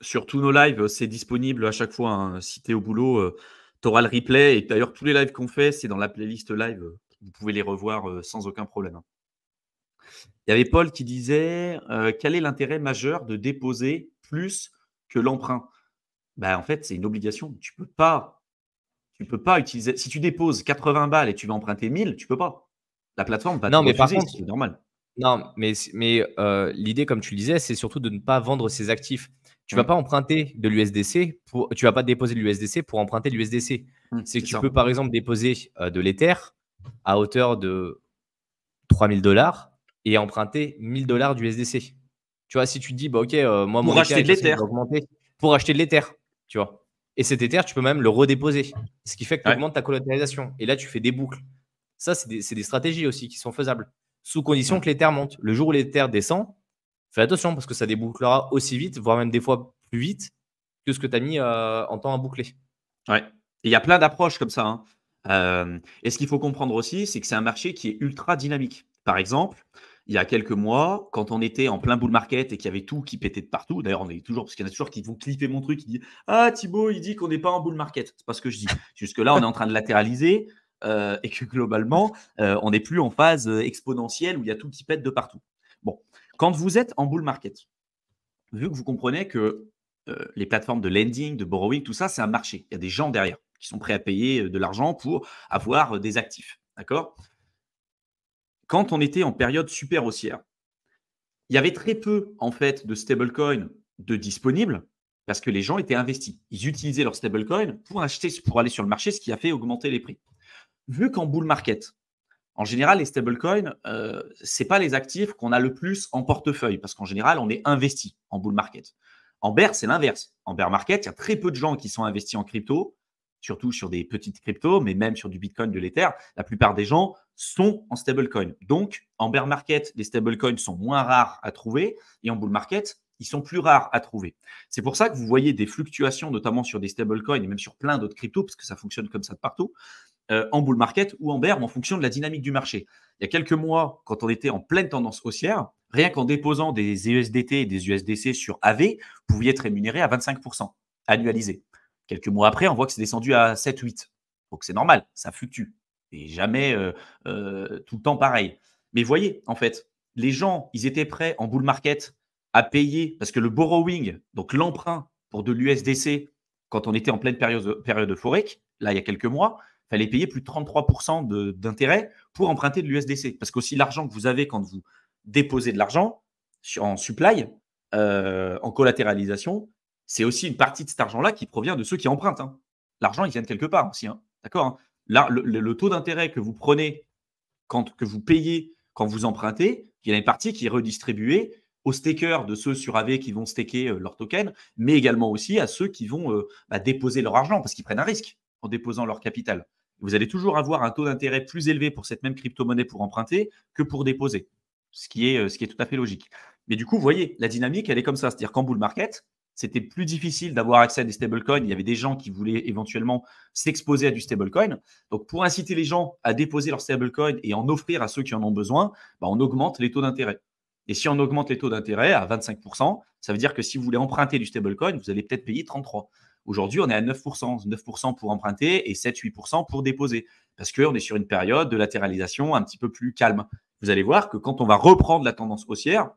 Sur tous nos lives, c'est disponible à chaque fois. cité hein. au boulot, tu auras le replay. Et d'ailleurs, tous les lives qu'on fait, c'est dans la playlist live. Vous pouvez les revoir euh, sans aucun problème. Hein. Il y avait Paul qui disait euh, quel est l'intérêt majeur de déposer plus que l'emprunt ben, En fait, c'est une obligation. Tu peux pas, tu peux
pas utiliser. Si tu déposes 80 balles et tu vas emprunter 1000, tu peux pas. La plateforme va non, mais par contre, c'est normal. Non, mais, mais euh, l'idée, comme tu le disais, c'est surtout de ne pas vendre ses actifs. Tu vas mm. pas emprunter de l'USDC, pour, tu vas pas déposer de l'USDC pour emprunter de l'USDC. Mm, c'est que tu peux par exemple déposer euh, de l'Ether à hauteur de 3000 dollars et emprunter 1000 dollars d'USDC. Tu vois, si tu te dis, bah, ok, euh, moi, pour mon je de augmenter Pour acheter de l'Ether, tu vois. Et cet Ether, tu peux même le redéposer, ce qui fait que tu augmentes ta collatéralisation. Et là, tu fais des boucles. Ça, c'est des, stratégies aussi qui sont faisables, sous condition que l'Ether monte. Le jour où l'Ether descend, fais attention parce que ça débouclera aussi vite, voire même des fois plus vite que ce que tu as mis euh, en temps à boucler. Ouais. Il y a plein d'approches
comme ça. Hein. Euh, et ce qu'il faut comprendre aussi, c'est que c'est un marché qui est ultra dynamique. Par exemple, il y a quelques mois, quand on était en plein bull market et qu'il y avait tout qui pétait de partout, d'ailleurs, on est toujours, parce qu'il y en a toujours qui vont clipper mon truc, qui dit Ah, Thibaut, il dit qu'on n'est pas en bull market. C'est pas ce que je dis. Jusque-là, on est en train de latéraliser euh, et que globalement, on n'est plus en phase exponentielle où il y a tout qui pète de partout. Bon, quand vous êtes en bull market, vu que vous comprenez que euh, les plateformes de lending, de borrowing, tout ça, c'est un marché. Il y a des gens derrière qui sont prêts à payer euh, de l'argent pour avoir euh, des actifs. D'accord Quand on était en période super haussière, il y avait très peu en fait de stablecoin de disponibles parce que les gens étaient investis. Ils utilisaient leur stablecoin pour acheter, pour aller sur le marché, ce qui a fait augmenter les prix. Vu qu'en bull market, en général, les stablecoins, euh, ce pas les actifs qu'on a le plus en portefeuille, parce qu'en général, on est investi en bull market. En bear, c'est l'inverse. En bear market, il y a très peu de gens qui sont investis en crypto, surtout sur des petites cryptos, mais même sur du Bitcoin, de l'Ether. La plupart des gens sont en stablecoin. Donc, en bear market, les stablecoins sont moins rares à trouver, et en bull market, ils sont plus rares à trouver. C'est pour ça que vous voyez des fluctuations, notamment sur des stablecoins et même sur plein d'autres cryptos, parce que ça fonctionne comme ça de partout. Euh, en bull market ou en bear en fonction de la dynamique du marché. Il y a quelques mois, quand on était en pleine tendance haussière, rien qu'en déposant des USDT et des USDC sur AV, vous pouviez être rémunéré à 25% annualisé. Quelques mois après, on voit que c'est descendu à 7-8. Donc c'est normal, ça fluctue. Et jamais euh, euh, tout le temps pareil. Mais voyez, en fait, les gens, ils étaient prêts en bull market à payer parce que le borrowing, donc l'emprunt pour de l'USDC, quand on était en pleine période, période euphorique, là, il y a quelques mois, fallait payer plus de 33% d'intérêt pour emprunter de l'USDC. Parce qu'aussi l'argent que vous avez quand vous déposez de l'argent en supply, euh, en collatéralisation, c'est aussi une partie de cet argent-là qui provient de ceux qui empruntent. Hein. L'argent, il vient de quelque part aussi. Hein. D'accord hein. le, taux d'intérêt que vous prenez, que vous payez quand vous empruntez, il y a une partie qui est redistribuée aux stakers de ceux sur AV qui vont staker euh, leur token, mais également aussi à ceux qui vont euh, bah, déposer leur argent parce qu'ils prennent un risque en déposant leur capital vous allez toujours avoir un taux d'intérêt plus élevé pour cette même crypto-monnaie pour emprunter que pour déposer, euh, ce qui est, tout à fait logique. Mais du coup, vous voyez, la dynamique, elle est comme ça. C'est-à-dire qu'en bull market, c'était plus difficile d'avoir accès à des stablecoins. Il y avait des gens qui voulaient éventuellement s'exposer à du stablecoin. Donc, pour inciter les gens à déposer leur stablecoin et en offrir à ceux qui en ont besoin, bah, on augmente les taux d'intérêt. Et si on augmente les taux d'intérêt à 25%, ça veut dire que si vous voulez emprunter du stablecoin, vous allez peut-être payer 33%. Aujourd'hui, on est à 9%, 9% pour emprunter et 7-8% pour déposer, parce qu'on est sur une période de latéralisation un petit peu plus calme. Vous allez voir que quand on va reprendre la tendance haussière,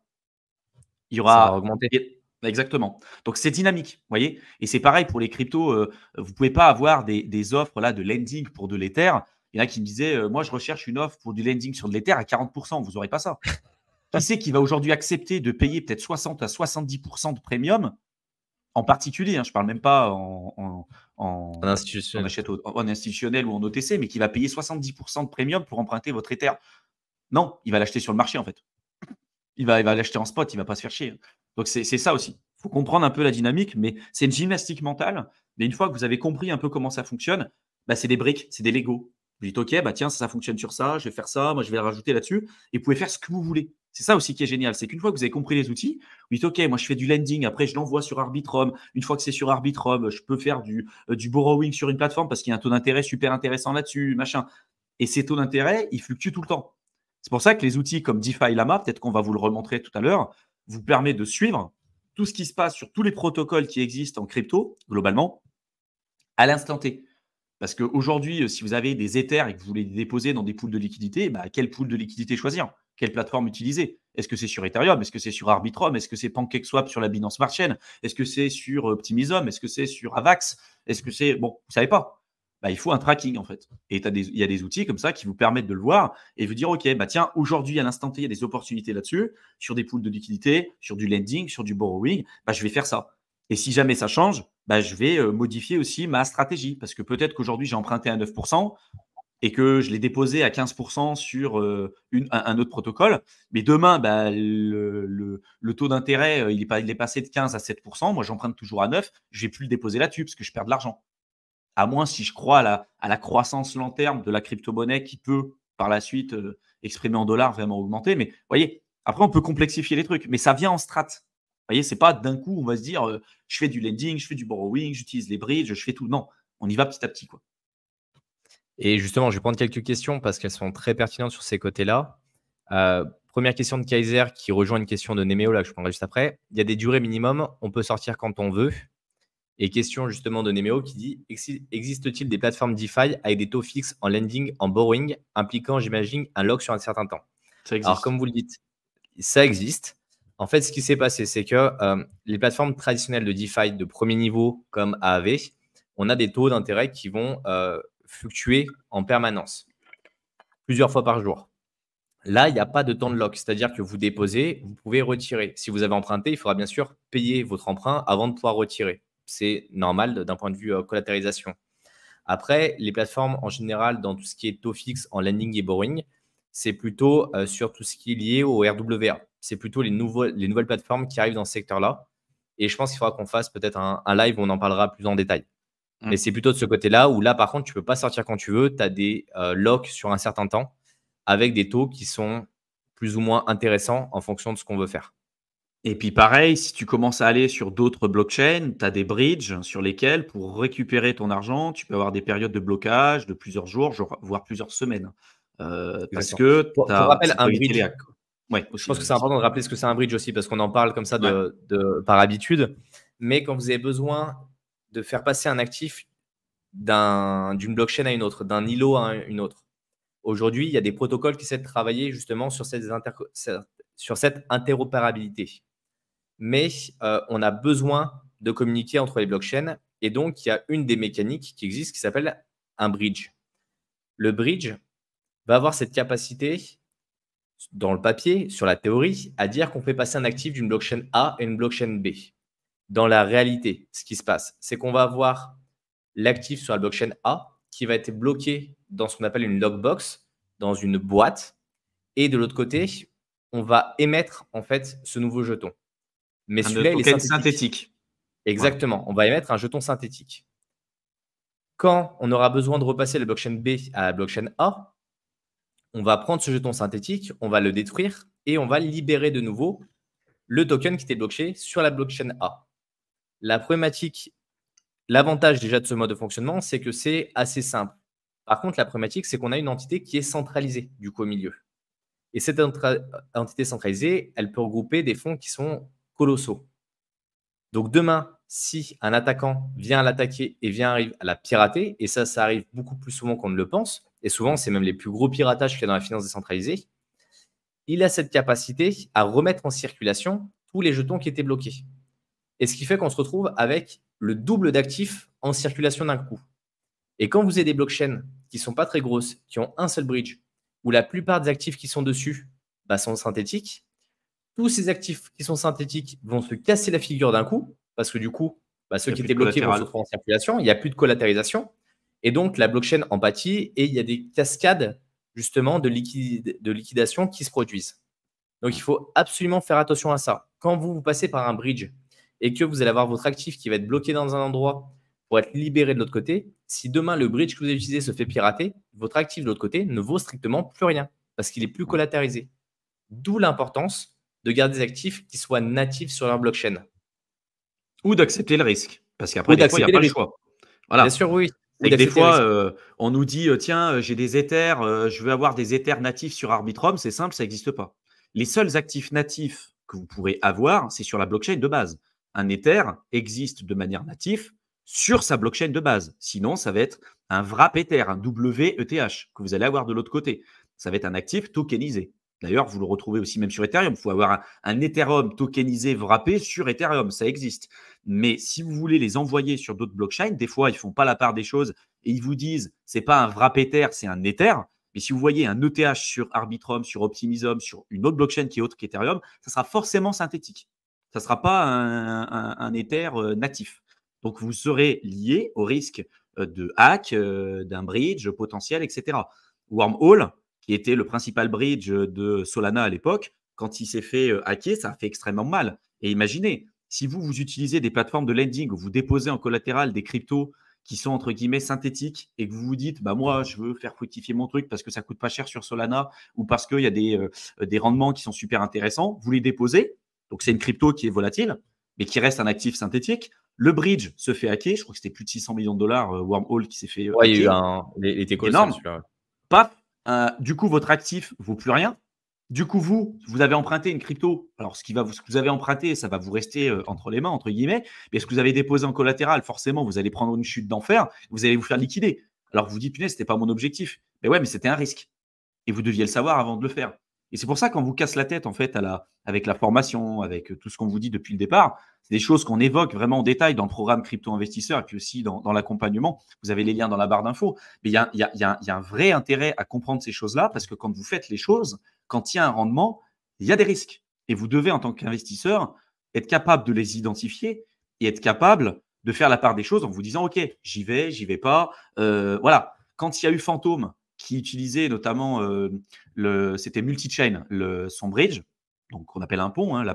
il y aura... Ça Exactement. Donc c'est dynamique, vous voyez. Et c'est pareil pour les cryptos. Euh, vous ne pouvez pas avoir des, offres là de lending pour de l'Ether. Il y en a qui me disaient, euh, moi je recherche une offre pour du lending sur de l'Ether à 40%. Vous n'aurez pas ça. qui c'est qui va aujourd'hui accepter de payer peut-être 60 à 70% de premium en particulier, hein, je ne parle même pas en, en, en, institutionnel. ou en OTC, mais qui va payer 70% de premium pour emprunter votre Ether. Non, il va l'acheter sur le marché en fait. Il va, va l'acheter en spot, il ne va pas se faire chier. Hein. Donc c'est ça aussi. Il faut comprendre un peu la dynamique, mais c'est une gymnastique mentale. Mais une fois que vous avez compris un peu comment ça fonctionne, bah, c'est des briques, c'est des Lego. Vous dites, OK, bah tiens, ça, fonctionne sur ça, je vais faire ça, moi je vais rajouter là-dessus. Et vous pouvez faire ce que vous voulez. C'est ça aussi qui est génial, c'est qu'une fois que vous avez compris les outils, vous dites OK, moi je fais du lending, après je l'envoie sur Arbitrum. Une fois que c'est sur Arbitrum, je peux faire du, euh, borrowing sur une plateforme parce qu'il y a un taux d'intérêt super intéressant là-dessus, machin. Et ces taux d'intérêt, ils fluctuent tout le temps. C'est pour ça que les outils comme DeFi Lama, peut-être qu'on va vous le remontrer tout à l'heure, vous permet de suivre tout ce qui se passe sur tous les protocoles qui existent en crypto, globalement, à l'instant T. Parce qu'aujourd'hui, euh, si vous avez des Ethers et que vous voulez les déposer dans des poules de liquidité, bah, quelle pool de liquidité choisir quelle plateforme utiliser. Est-ce que c'est sur Ethereum Est-ce que c'est sur Arbitrum Est-ce que c'est PancakeSwap sur la Binance Smart Chain Est-ce que c'est sur euh, Optimism Est-ce que c'est sur Avax Est-ce que c'est. Bon, vous ne savez pas. Bah, il faut un tracking en fait. Et il y a des outils comme ça qui vous permettent de le voir et vous dire OK, bah tiens, aujourd'hui à l'instant T, il y a des opportunités là-dessus, sur des pools de liquidité, sur du lending, sur du borrowing, bah, je vais faire ça. Et si jamais ça change, bah, je vais euh, modifier aussi ma stratégie parce que peut-être qu'aujourd'hui j'ai emprunté à 9%, et que je l'ai déposé à 15% sur euh, un, autre protocole, mais demain, bah, le, taux d'intérêt, euh, il, est passé de 15 à 7%, moi j'emprunte toujours à 9, je vais plus le déposer là-dessus parce que je perds de l'argent. À moins si je crois à la, à croissance long terme de la crypto-monnaie qui peut, par la suite, euh, exprimer en dollars, vraiment augmenter. Mais vous voyez, après, on peut complexifier les trucs, mais ça vient en strat. Vous voyez, c'est pas d'un coup, on va se dire,
je fais du lending, je fais du borrowing, j'utilise les bridges, je fais tout. Non, on y va petit à petit. quoi. Et justement, je vais prendre quelques questions parce qu'elles sont très pertinentes sur ces côtés-là. Euh, première question de Kaiser qui rejoint une question de Nemeo, là, que je prendrai juste après. Il y a des durées minimum, on peut sortir quand on veut. Et question justement de Nemeo qui dit Existe-t-il des plateformes DeFi avec des taux fixes en lending, en borrowing, impliquant, j'imagine, un lock sur un certain temps Alors, comme vous le dites, ça existe. En fait, ce qui s'est passé, c'est que euh, les plateformes traditionnelles de DeFi de premier niveau, comme AAV, on a des taux d'intérêt qui vont euh, fluctuer en permanence, plusieurs fois par jour. Là, il n'y a pas de temps de lock, c'est-à-dire que vous déposez, vous pouvez retirer. Si vous avez emprunté, il faudra bien sûr payer votre emprunt avant de pouvoir retirer. C'est normal d'un point de vue euh, collatérisation. Après, les plateformes en général, dans tout ce qui est taux fixe en lending et borrowing, c'est plutôt euh, sur tout ce qui est lié au RWA. C'est plutôt les, nouvelles plateformes qui arrivent dans ce secteur-là. Et je pense qu'il faudra qu'on fasse peut-être un live où on en parlera plus en détail. Mm. Mais c'est plutôt de ce côté-là où là, par contre, tu peux pas sortir quand tu veux. Tu as des euh, locks sur un certain temps avec des taux qui sont plus ou moins intéressants en fonction de ce qu'on veut faire. Et puis pareil, si tu commences à aller sur d'autres
blockchains, tu as des bridges sur lesquels, pour récupérer ton argent, tu peux avoir des périodes de blocage
de plusieurs jours, voire plusieurs semaines. Euh, parce que tu as un bridge. Ouais, je pense que c'est important de rappeler ce que c'est un bridge aussi, parce qu'on en parle comme ça de, de, par habitude. Mais quand vous avez besoin de faire passer un actif d'une blockchain à une autre, d'un îlot à une autre. Aujourd'hui, il y a des protocoles qui essaient de travailler justement sur, cette interopérabilité. Mais euh, on a besoin de communiquer entre les blockchains et donc il y a une des mécaniques qui existe qui s'appelle un bridge. Le bridge va avoir cette capacité dans le papier, sur la théorie, à dire qu'on fait passer un actif d'une blockchain A à une blockchain B dans la réalité, ce qui se passe, c'est qu'on va avoir l'actif sur la blockchain A qui va être bloqué dans ce qu'on appelle une lockbox, dans une boîte. Et de l'autre côté, on va émettre en fait ce nouveau jeton. Mais celui-là, synthétique. Exactement. On va émettre un jeton synthétique. Quand on aura besoin de repasser la blockchain B à la blockchain A, on va prendre ce jeton synthétique, on va le détruire et on va libérer de nouveau le token qui était bloqué sur la blockchain A. La problématique, l'avantage déjà de ce mode de fonctionnement, c'est que c'est assez simple. Par contre, la problématique, c'est qu'on a une entité qui est centralisée, du coup, au milieu. Et cette entité centralisée, elle peut regrouper des fonds qui sont colossaux. Donc demain, si un attaquant vient l'attaquer et vient arrive à la pirater, et ça, ça arrive beaucoup plus souvent qu'on ne le pense, et souvent, c'est même les plus gros piratages qu'il y a dans la finance décentralisée, il a cette capacité à remettre en circulation tous les jetons qui étaient bloqués. Et ce qui fait qu'on se retrouve avec le double d'actifs en circulation d'un coup. Et quand vous avez des blockchains qui ne sont pas très grosses, qui ont un seul bridge, où la plupart des actifs qui sont dessus bah, sont synthétiques, tous ces actifs qui sont synthétiques vont se casser la figure d'un coup, parce que du coup, bah, ceux qui étaient bloqués vont se en circulation, il n'y a plus de collatérisation. Et donc, la blockchain en pâtit et il y a des cascades justement de, de liquidation qui se produisent. Donc, il faut absolument faire attention à ça. Quand vous, vous passez par un bridge et que vous allez avoir votre actif qui va être bloqué dans un endroit pour être libéré de l'autre côté, si demain le bridge que vous utilisez se fait pirater, votre actif de l'autre côté ne vaut strictement plus rien parce qu'il est plus collatérisé. D'où l'importance de garder des actifs qui soient natifs sur leur blockchain. Ou d'accepter le risque. Parce qu'après, il n'y a pas le choix. Voilà. Bien sûr, oui. Et des fois, euh, on
nous dit euh, tiens, euh, j'ai des Ethers, je veux avoir des Ethers natifs sur Arbitrum. C'est simple, ça n'existe pas. Les seuls actifs natifs que vous pourrez avoir, c'est sur la blockchain de base un Ether existe de manière native sur sa blockchain de base. Sinon, ça va être un wrap Ether, un WETH que vous allez avoir de l'autre côté. Ça va être un actif tokenisé. D'ailleurs, vous le retrouvez aussi même sur Ethereum. Il faut avoir un, Ethereum tokenisé, wrappé sur Ethereum. Ça existe. Mais si vous voulez les envoyer sur d'autres blockchains, des fois, ils ne font pas la part des choses et ils vous disent ce n'est pas un wrap Ether, c'est un Ether. Mais si vous voyez un ETH sur Arbitrum, sur Optimism, sur une autre blockchain qui est autre qu'Ethereum, ça sera forcément synthétique. Ça ne sera pas un, un, Ether euh, natif. Donc, vous serez lié au risque euh, de hack, euh, d'un bridge potentiel, etc. Wormhole, qui était le principal bridge de Solana à l'époque, quand il s'est fait hacker, ça a fait extrêmement mal. Et imaginez, si vous, vous utilisez des plateformes de lending vous déposez en collatéral des cryptos qui sont entre guillemets synthétiques et que vous vous dites, bah moi, je veux faire fructifier mon truc parce que ça coûte pas cher sur Solana ou parce qu'il y a des rendements qui sont super intéressants, vous les déposez, donc c'est une crypto qui est volatile, mais qui reste un actif synthétique. Le bridge se fait hacker, je crois que c'était plus de 600 millions de dollars, euh, Wormhole qui s'est fait. Euh, il y a eu un. énorme. Euh, Paf, du coup, votre actif ne vaut plus rien. Du coup, vous, vous avez emprunté une crypto. Alors, ce, qui va vous, que vous avez emprunté, ça va vous rester entre les mains, entre guillemets. Mais ce que vous avez déposé en collatéral, forcément, vous allez prendre une chute d'enfer, vous allez vous faire liquider. Alors, vous vous dites, punaise, n'était pas mon objectif. Mais ouais, mais c'était un risque. Et vous deviez le savoir avant de le faire. Et c'est pour ça qu'on vous casse la tête en fait avec la formation, avec euh, tout ce qu'on vous dit depuis le départ. C'est des choses qu'on évoque vraiment en détail dans le programme Crypto Investisseur et puis aussi dans, l'accompagnement. Vous avez les liens dans la barre d'infos. Mais il y a, un vrai intérêt à comprendre ces choses-là parce que quand vous faites les choses, quand il y a un rendement, il y a des risques. Et vous devez, en tant qu'investisseur, être capable de les identifier et être capable de faire la part des choses en vous disant, OK, j'y vais, j'y vais pas. Euh, voilà, quand il y a eu fantôme, qui utilisait notamment, euh, le, c'était multi le, son bridge, donc qu'on appelle un pont, hein, la,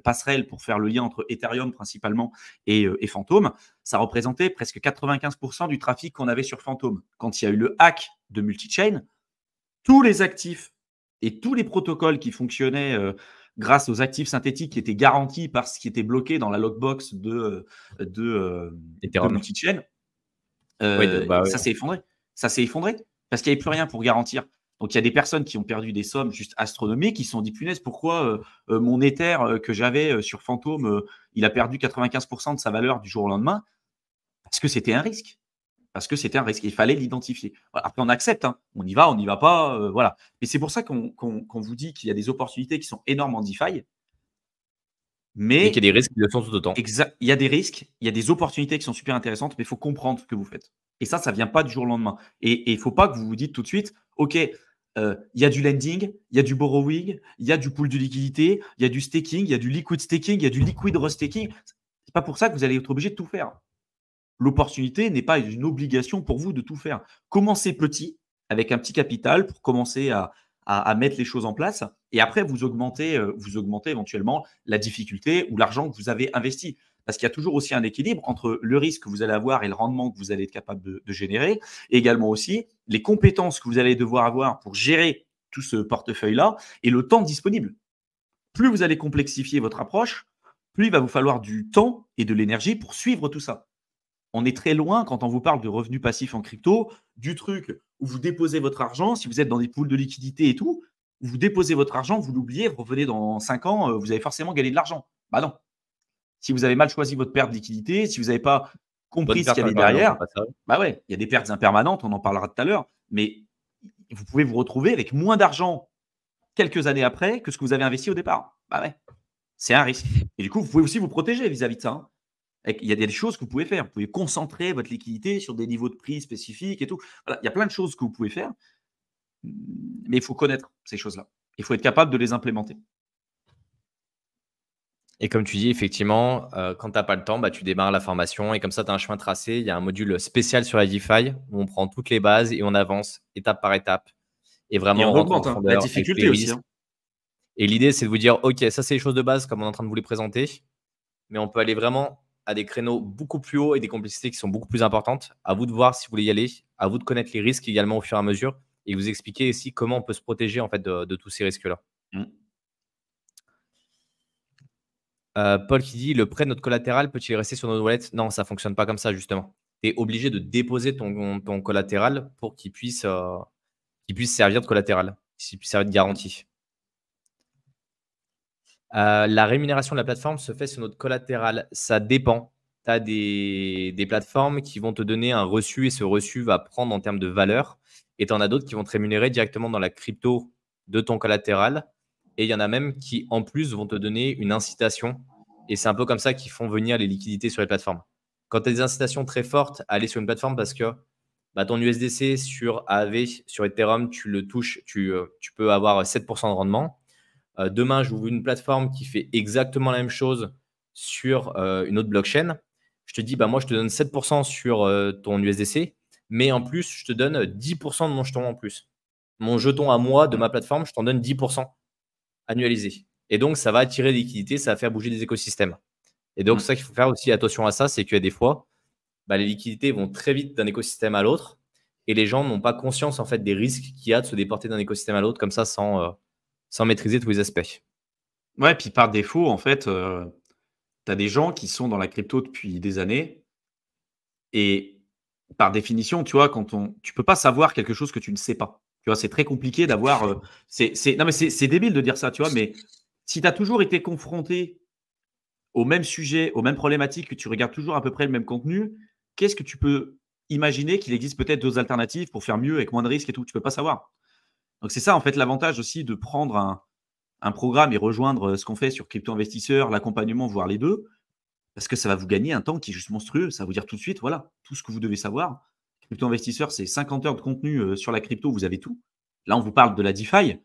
passerelle pour faire le lien entre Ethereum principalement et, euh, Phantom, ça représentait presque 95% du trafic qu'on avait sur Phantom. Quand il y a eu le hack de multi-chain, tous les actifs et tous les protocoles qui fonctionnaient euh, grâce aux actifs synthétiques qui étaient garantis par ce qui était bloqué dans la lockbox de, de, multi-chain, bah, ça s'est effondré. Ça s'est effondré parce qu'il n'y avait plus rien pour garantir. Donc il y a des personnes qui ont perdu des sommes juste astronomiques, qui se sont dit punaise, pourquoi euh, euh, mon Ether euh, que j'avais sur Fantôme, il a perdu 95% de sa valeur du jour au lendemain Parce que c'était un risque. Parce que c'était un risque. Il fallait l'identifier. Après, on accepte. Hein. On y va, on n'y va pas. voilà. Mais c'est pour ça qu'on vous dit qu'il y a des opportunités qui sont énormes en DeFi. Mais et qu'il y a des risques qui le sont tout autant. Il y a des risques, il y a des opportunités qui sont super intéressantes, mais il faut comprendre ce que vous faites. Et ça, ça ne vient pas du jour au lendemain. Et il ne faut pas que vous vous dites tout de suite, OK, euh, il y a du lending, il y a du borrowing, il y a du pool de liquidité, il y a du staking, il y a du liquid staking, il y a du liquid restaking. Ce n'est pas pour ça que vous allez être obligé de tout faire. L'opportunité n'est pas une obligation pour vous de tout faire. Commencez petit, avec un petit capital, pour commencer à, mettre les choses en place. Et après, vous augmentez, euh, vous augmentez éventuellement la difficulté ou l'argent que vous avez investi parce qu'il y a toujours aussi un équilibre entre le risque que vous allez avoir et le rendement que vous allez être capable de, générer, et également aussi les compétences que vous allez devoir avoir pour gérer tout ce portefeuille-là et le temps disponible. Plus vous allez complexifier votre approche, plus il va vous falloir du temps et de l'énergie pour suivre tout ça. On est très loin quand on vous parle de revenus passifs en crypto, du truc où vous déposez votre argent, si vous êtes dans des poules de liquidité et tout, vous déposez votre argent, vous l'oubliez, vous revenez dans 5 ans, euh, vous avez forcément gagné de l'argent. Bah non, si vous avez mal choisi votre perte de liquidité, si vous n'avez pas compris ce qu'il y avait derrière, bah il y a des pertes impermanentes, on en parlera tout à l'heure, mais vous pouvez vous retrouver avec moins d'argent quelques années après que ce que vous avez investi au départ. Bah ouais, c'est un risque. Et du coup, vous pouvez aussi vous protéger vis-à-vis de ça. Hein. Il y a des choses que vous pouvez faire. Vous pouvez concentrer votre liquidité sur des niveaux de prix spécifiques et tout. il y a plein de choses que vous pouvez faire, mais il faut connaître ces choses-là. Il faut être capable de les implémenter.
Et comme tu dis, effectivement, euh, quand tu n'as pas le temps, bah, tu démarres la formation et comme ça, tu as un chemin tracé. Il y a un module spécial sur la DeFi où on prend toutes les bases et on avance étape par étape. Et vraiment, on, rencontre hein. la difficulté aussi. Hein. Et l'idée, c'est de vous dire, OK, ça, c'est les choses de base comme on est en train de vous les présenter, mais on peut aller vraiment à des créneaux beaucoup plus hauts et des complexités qui sont beaucoup plus importantes. À vous de voir si vous voulez y aller, à vous de connaître les risques également au fur et à mesure et vous expliquer aussi comment on peut se protéger en fait de, tous ces risques-là. Mmh. Euh, Paul qui dit le prêt de notre collatéral peut-il rester sur nos wallet Non, ça fonctionne pas comme ça justement. Tu es obligé de déposer ton, collatéral pour qu'il puisse, euh, puisse servir de collatéral, qu'il puisse servir de garantie. Euh, la rémunération de la plateforme se fait sur notre collatéral. Ça dépend. Tu as des, des, plateformes qui vont te donner un reçu et ce reçu va prendre en termes de valeur. Et tu en as d'autres qui vont te rémunérer directement dans la crypto de ton collatéral et il y en a même qui, en plus, vont te donner une incitation. Et c'est un peu comme ça qu'ils font venir les liquidités sur les plateformes. Quand tu as des incitations très fortes à aller sur une plateforme parce que bah, ton USDC sur AV sur Ethereum, tu le touches, tu, euh, peux avoir 7% de rendement. Euh, demain, j'ouvre une plateforme qui fait exactement la même chose sur euh, une autre blockchain. Je te dis, bah, moi, je te donne 7% sur euh, ton USDC, mais en plus, je te donne 10% de mon jeton en plus. Mon jeton à moi de ma plateforme, je t'en donne 10% annualisé. Et donc, ça va attirer des liquidités, ça va faire bouger des écosystèmes. Et donc, mm. ça qu'il faut faire aussi attention à ça, c'est qu'il y des fois, bah, les liquidités vont très vite d'un écosystème à l'autre et les gens n'ont pas conscience en fait des risques qu'il y a de se déporter d'un écosystème à l'autre comme ça sans, euh, sans maîtriser tous les aspects. Ouais, puis par défaut, en fait, euh, tu as des gens qui sont dans la crypto
depuis des années et par définition, tu vois, quand on, tu peux pas savoir quelque chose que tu ne sais pas c'est très compliqué d'avoir. Euh, c'est, non, mais c'est, débile de dire ça, tu vois, mais si tu as toujours été confronté au même sujet, aux mêmes problématiques, que tu regardes toujours à peu près le même contenu, qu'est-ce que tu peux imaginer qu'il existe peut-être d'autres alternatives pour faire mieux avec moins de risques et tout Tu peux pas savoir. Donc, c'est ça, en fait, l'avantage aussi de prendre un, programme et rejoindre euh, ce qu'on fait sur Crypto Investisseur, l'accompagnement, voire les deux, parce que ça va vous gagner un temps qui est juste monstrueux. Ça va vous dire tout de suite, voilà, tout ce que vous devez savoir. Crypto investisseur, c'est 50 heures de contenu euh, sur la crypto, vous avez tout. Là, on vous parle de la DeFi,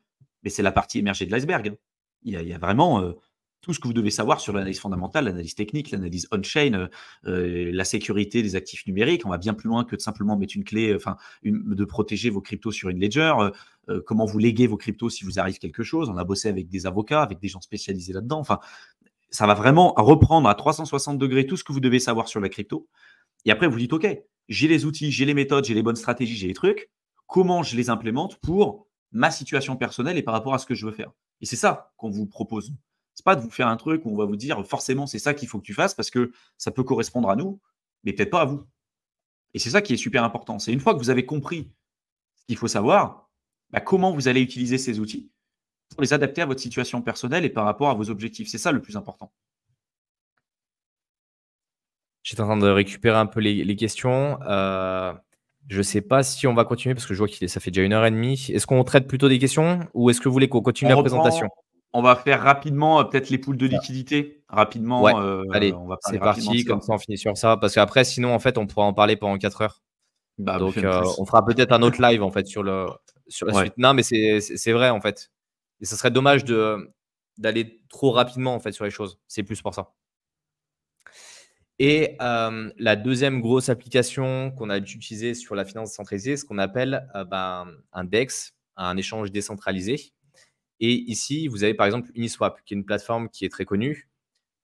mais c'est la partie émergée de l'iceberg. Hein. Il, y a vraiment euh, tout ce que vous devez savoir sur l'analyse fondamentale, l'analyse technique, l'analyse on-chain, euh, la sécurité des actifs numériques. On va bien plus loin que de simplement mettre une clé, enfin, de protéger vos cryptos sur une ledger. comment vous léguer vos cryptos si vous arrive quelque chose. On a bossé avec des avocats, avec des gens spécialisés là-dedans. Enfin, ça va vraiment reprendre à 360 degrés tout ce que vous devez savoir sur la crypto. Et après, vous dites, OK, j'ai les outils, j'ai les méthodes, j'ai les bonnes stratégies, j'ai les trucs, comment je les implémente pour ma situation personnelle et par rapport à ce que je veux faire. Et c'est ça qu'on vous propose. n'est pas de vous faire un truc où on va vous dire forcément c'est ça qu'il faut que tu fasses parce que ça peut correspondre à nous, mais peut-être pas à vous. Et c'est ça qui est super important. C'est une fois que vous avez compris ce qu'il faut savoir, bah, comment vous allez utiliser ces outils pour les adapter à votre situation personnelle et par rapport à vos objectifs. C'est ça le plus important.
J'étais en train de récupérer un peu les, questions. Euh, je ne sais pas si on va continuer parce que je vois que ça fait déjà une heure et demie. Est-ce qu'on traite plutôt des questions ou est-ce que vous voulez qu'on continue la présentation
On va faire rapidement euh, peut-être les poules de liquidité. Rapidement.
Euh, Allez, c'est parti. Comme ça, on finit sur ça. Parce qu'après, sinon, en fait, on pourra en parler pendant 4 heures. Bah, Donc, on fera peut-être un autre live en fait sur, le, la suite. Non, mais c'est vrai en fait. Et ça serait dommage d'aller trop rapidement en fait sur les choses. C'est plus pour ça. Et euh, la deuxième grosse application qu'on a utilisée sur la finance décentralisée, ce qu'on appelle euh, ben, un DEX, un échange décentralisé. Et ici, vous avez par exemple Uniswap, qui est une plateforme qui est très connue.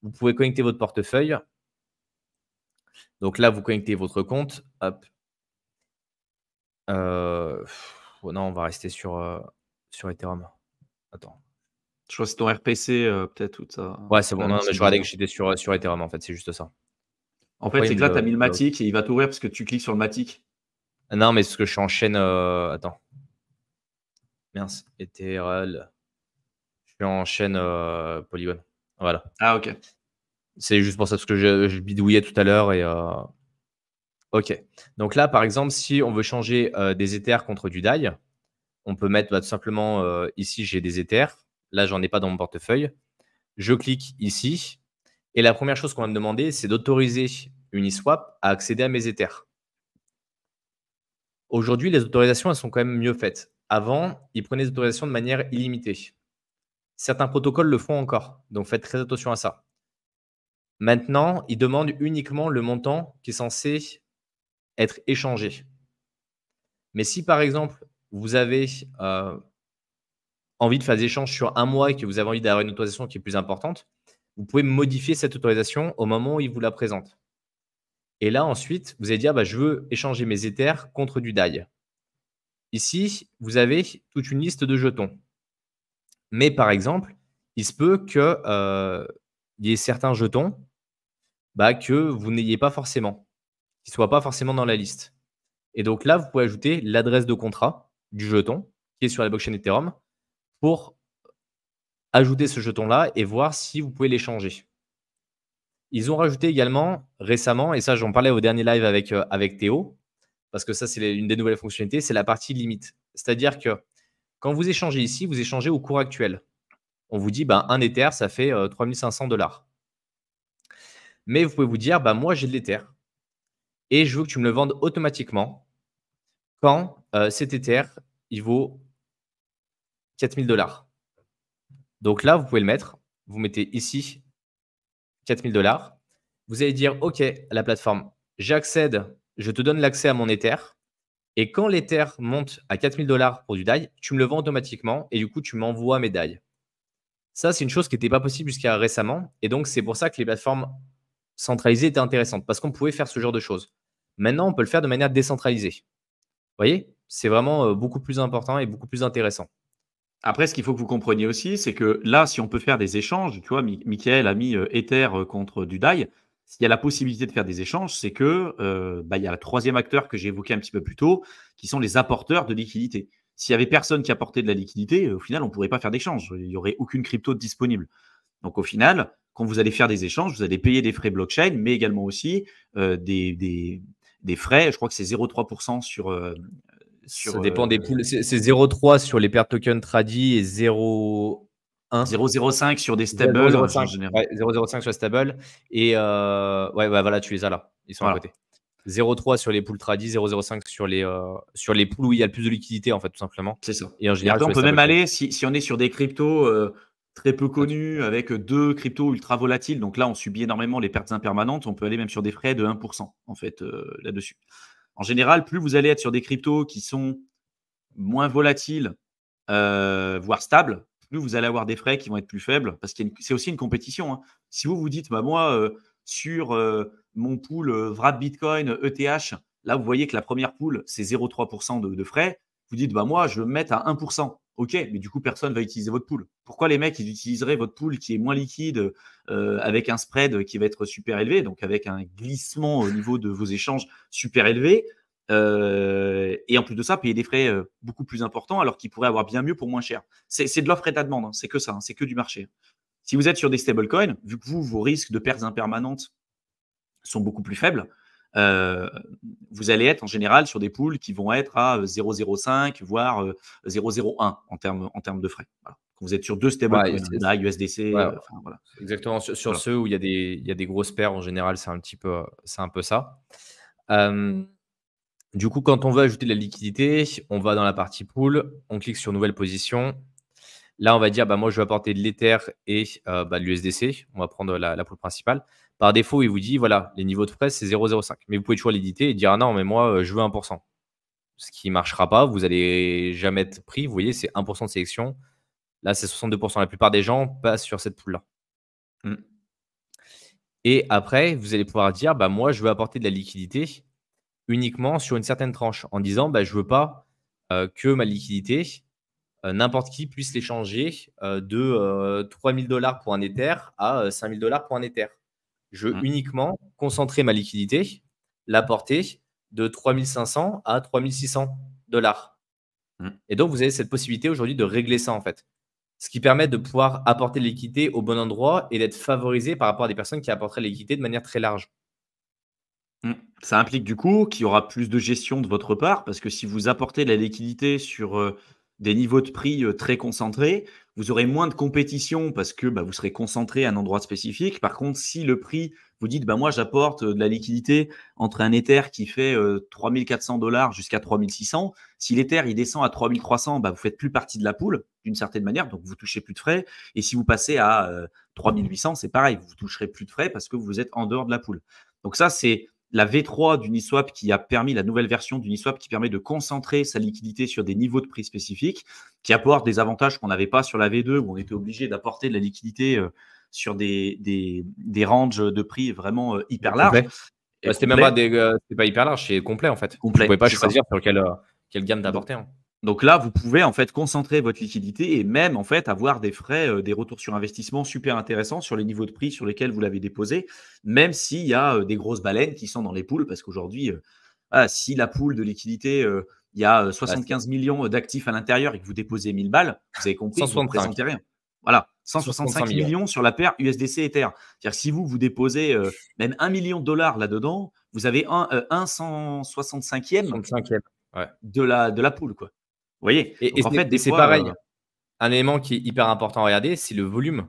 Vous pouvez connecter votre portefeuille. Donc là, vous connectez votre compte. Hop. Euh, oh non, on va rester sur, sur Ethereum. Attends. Je crois que c'est ton RPC, peut-être, tout ça. Ouais, c'est bon. je regardais que j'étais sur, sur Ethereum, en fait. C'est juste ça. En fait, c'est que là, tu as euh, mis le Matic et il va t'ouvrir parce que tu cliques sur le Matic. Non, mais ce que je suis en chaîne. Euh, attends. Merci. Ethereal. Je suis en chaîne euh... Polygon. Voilà. Ah, ok. C'est juste pour ça, parce que je, bidouillais tout à l'heure et. Euh, ok. Donc là, par exemple, si on veut changer des Ethers contre du DAI, on peut mettre bah, tout simplement ici, j'ai des Ethers. Là, j'en ai pas dans mon portefeuille. Je clique ici et la première chose qu'on va me demander, c'est d'autoriser Uniswap à accéder à mes Ethers. Aujourd'hui, les autorisations, elles sont quand même mieux faites. Avant, ils prenaient des autorisations de manière illimitée. Certains protocoles le font encore, donc faites très attention à ça. Maintenant, ils demandent uniquement le montant qui est censé être échangé. Mais si par exemple, vous avez euh, envie de faire des échanges sur un mois et que vous avez envie d'avoir une autorisation qui est plus importante, vous pouvez modifier cette autorisation au moment où il vous la présente. Et là, ensuite, vous allez dire, bah, je veux échanger mes Ethers contre du DAI. Ici, vous avez toute une liste de jetons. Mais par exemple, il se peut que euh, y ait certains jetons bah, que vous n'ayez pas forcément, qui ne soient pas forcément dans la liste. Et donc là, vous pouvez ajouter l'adresse de contrat du jeton qui est sur la blockchain Ethereum pour ajouter ce jeton-là et voir si vous pouvez l'échanger. Ils ont rajouté également récemment, et ça j'en parlais au dernier live avec, euh, avec Théo, parce que ça c'est une des nouvelles fonctionnalités, c'est la partie limite. C'est-à-dire que quand vous échangez ici, vous échangez au cours actuel. On vous dit, ben, un Ether, ça fait 3500 euh, dollars. Mais vous pouvez vous dire, ben, moi j'ai de l'Ether et je veux que tu me le vendes automatiquement quand euh, cet Ether, il vaut 4000 dollars. Donc là, vous pouvez le mettre. Vous mettez ici 4000 dollars. Vous allez dire, OK, la plateforme, j'accède, je te donne l'accès à mon Ether. Et quand l'Ether monte à 4000 dollars pour du DAI, tu me le vends automatiquement et du coup, tu m'envoies mes DAI. Ça, c'est une chose qui n'était pas possible jusqu'à récemment. Et donc, c'est pour ça que les plateformes centralisées étaient intéressantes parce qu'on pouvait faire ce genre de choses. Maintenant, on peut le faire de manière décentralisée. Vous voyez, c'est vraiment euh, beaucoup plus important et beaucoup plus intéressant. Après, ce qu'il faut que vous compreniez aussi, c'est que là,
si on peut faire des échanges, tu vois, Michael a mis euh, Ether euh, contre du S'il y a la possibilité de faire des échanges, c'est que euh, bah, il y a le troisième acteur que j'ai évoqué un petit peu plus tôt, qui sont les apporteurs de liquidité. S'il y avait personne qui apportait de la liquidité, au final, on ne pourrait pas faire d'échange. Il n'y aurait aucune crypto disponible. Donc, au final, quand vous allez faire des échanges, vous allez payer des frais blockchain, mais également aussi
des, des, frais. Je crois que c'est 0,3% sur, dépend euh, des C'est 0,3 sur les pertes tokens tradis et 0,1. 0,05 sur des stables. 0,05 sur sur stable. Et euh, ouais, bah, voilà, tu les as là. Ils sont à côté. 0,3 sur les poules tradis, 0,05 sur les euh, sur les poules où il y a le plus de liquidité en fait tout simplement. C'est ça. Et en général, on peut même aller
si, on est sur des cryptos très peu connus avec deux cryptos ultra volatiles. Donc là, on subit énormément les pertes impermanentes. On peut aller même sur des frais de 1% en fait là-dessus. En général, plus vous allez être sur des cryptos qui sont moins volatiles, euh, voire stables, plus vous allez avoir des frais qui vont être plus faibles, parce que c'est aussi une compétition. Hein. Si vous vous dites, bah, moi, euh, sur euh, mon pool Vrap Bitcoin, ETH, là, vous voyez que la première pool, c'est 0,3% de, frais, vous dites, bah, moi, je vais me mettre à 1%. Ok, mais du coup, personne va utiliser votre pool. Pourquoi les mecs, ils utiliseraient votre pool qui est moins liquide, euh, avec un spread qui va être super élevé, donc avec un glissement au niveau de vos échanges super élevé, euh, et en plus de ça, payer des frais euh, beaucoup plus importants alors qu'ils pourraient avoir bien mieux pour moins cher. C'est de l'offre et de la demande, hein, c'est que ça, hein, c'est que du marché. Si vous êtes sur des stablecoins, vu que vous, vos risques de pertes impermanentes sont beaucoup plus faibles, euh, vous allez être en général sur des poules qui vont être à 0,05 euh, voire 0,01 euh, en termes en termes de frais. Quand vous êtes sur deux stables, USDC, voilà.
exactement sur, ceux où il y a des il y a des grosses paires en général, c'est un petit peu c'est un peu ça. du coup, quand on veut ajouter de la liquidité, on va dans la partie pool, on clique sur nouvelle position. Là, on va dire, bah, moi, je vais apporter de l'Ether et bah, de l'USDC. On va prendre la, la principale. Par défaut, il vous dit, voilà, les niveaux de frais, c'est 0,05. Mais vous pouvez toujours l'éditer et dire, ah non, mais moi, euh, je veux 1%. Ce qui ne marchera pas, vous n'allez jamais être pris. Vous voyez, c'est 1% de sélection. Là, c'est 62%. La plupart des gens passent sur cette poule-là. Hmm. Et après, vous allez pouvoir dire, bah, moi, je veux apporter de la liquidité uniquement sur une certaine tranche en disant, bah, je ne veux pas euh, que ma liquidité, euh, n'importe qui puisse l'échanger de 3000 dollars pour un Ether à 5000 dollars pour un Ether. Je veux mmh. uniquement concentrer ma liquidité, la porter de 3500 à 3600 dollars. Mmh. Et donc, vous avez cette possibilité aujourd'hui de régler ça, en fait. Ce qui permet de pouvoir apporter l'équité au bon endroit et d'être favorisé par rapport à des personnes qui apporteraient l'équité de manière très large.
Mmh. Ça implique du coup qu'il y aura plus de gestion de votre part, parce que si vous apportez de la liquidité sur euh, des niveaux de prix euh, très concentrés, vous aurez moins de compétition parce que bah, vous serez concentré à un endroit spécifique. Par contre, si le prix, vous dites, bah, moi j'apporte euh, de la liquidité entre un Ether qui fait 3400 euh, dollars jusqu'à 3600, si l'Ether il descend à 3300, bah, vous faites plus partie de la poule d'une certaine manière, donc vous touchez plus de frais. Et si vous passez à 3800, euh, c'est pareil, vous toucherez plus de frais parce que vous êtes en dehors de la poule. Donc ça, c'est la V3 d'Uniswap qui a permis la nouvelle version d'Uniswap qui permet de concentrer sa liquidité sur des niveaux de prix spécifiques, qui apporte des avantages qu'on n'avait pas sur la V2 où on était obligé d'apporter de la liquidité euh, sur des, des, des, ranges de prix vraiment euh, hyper larges. Bah, c'était même pas,
des, euh, pas hyper large, c'est complet en fait. Complet, vous ne pouvez pas choisir
sur quelle gamme quel d'apporter. Hein. Donc là, vous pouvez en fait concentrer votre liquidité et même en fait avoir des frais, euh, des retours sur investissement super intéressants sur les niveaux de prix sur lesquels vous l'avez déposé, même s'il y a euh, des grosses baleines qui sont dans les poules, parce qu'aujourd'hui, euh, si la poule de liquidité, il y a 75 millions d'actifs à l'intérieur et que vous déposez 1000 balles, vous avez compris, vous ne rien. Voilà, 165 millions. sur la paire USDC Ether. C'est-à-dire si vous vous déposez même 1 million de dollars là-dedans, vous avez un, 165e de, la, de la poule,
quoi. Vous voyez Et, en fait, c'est pareil. Euh, un élément qui est hyper important à regarder, c'est le volume.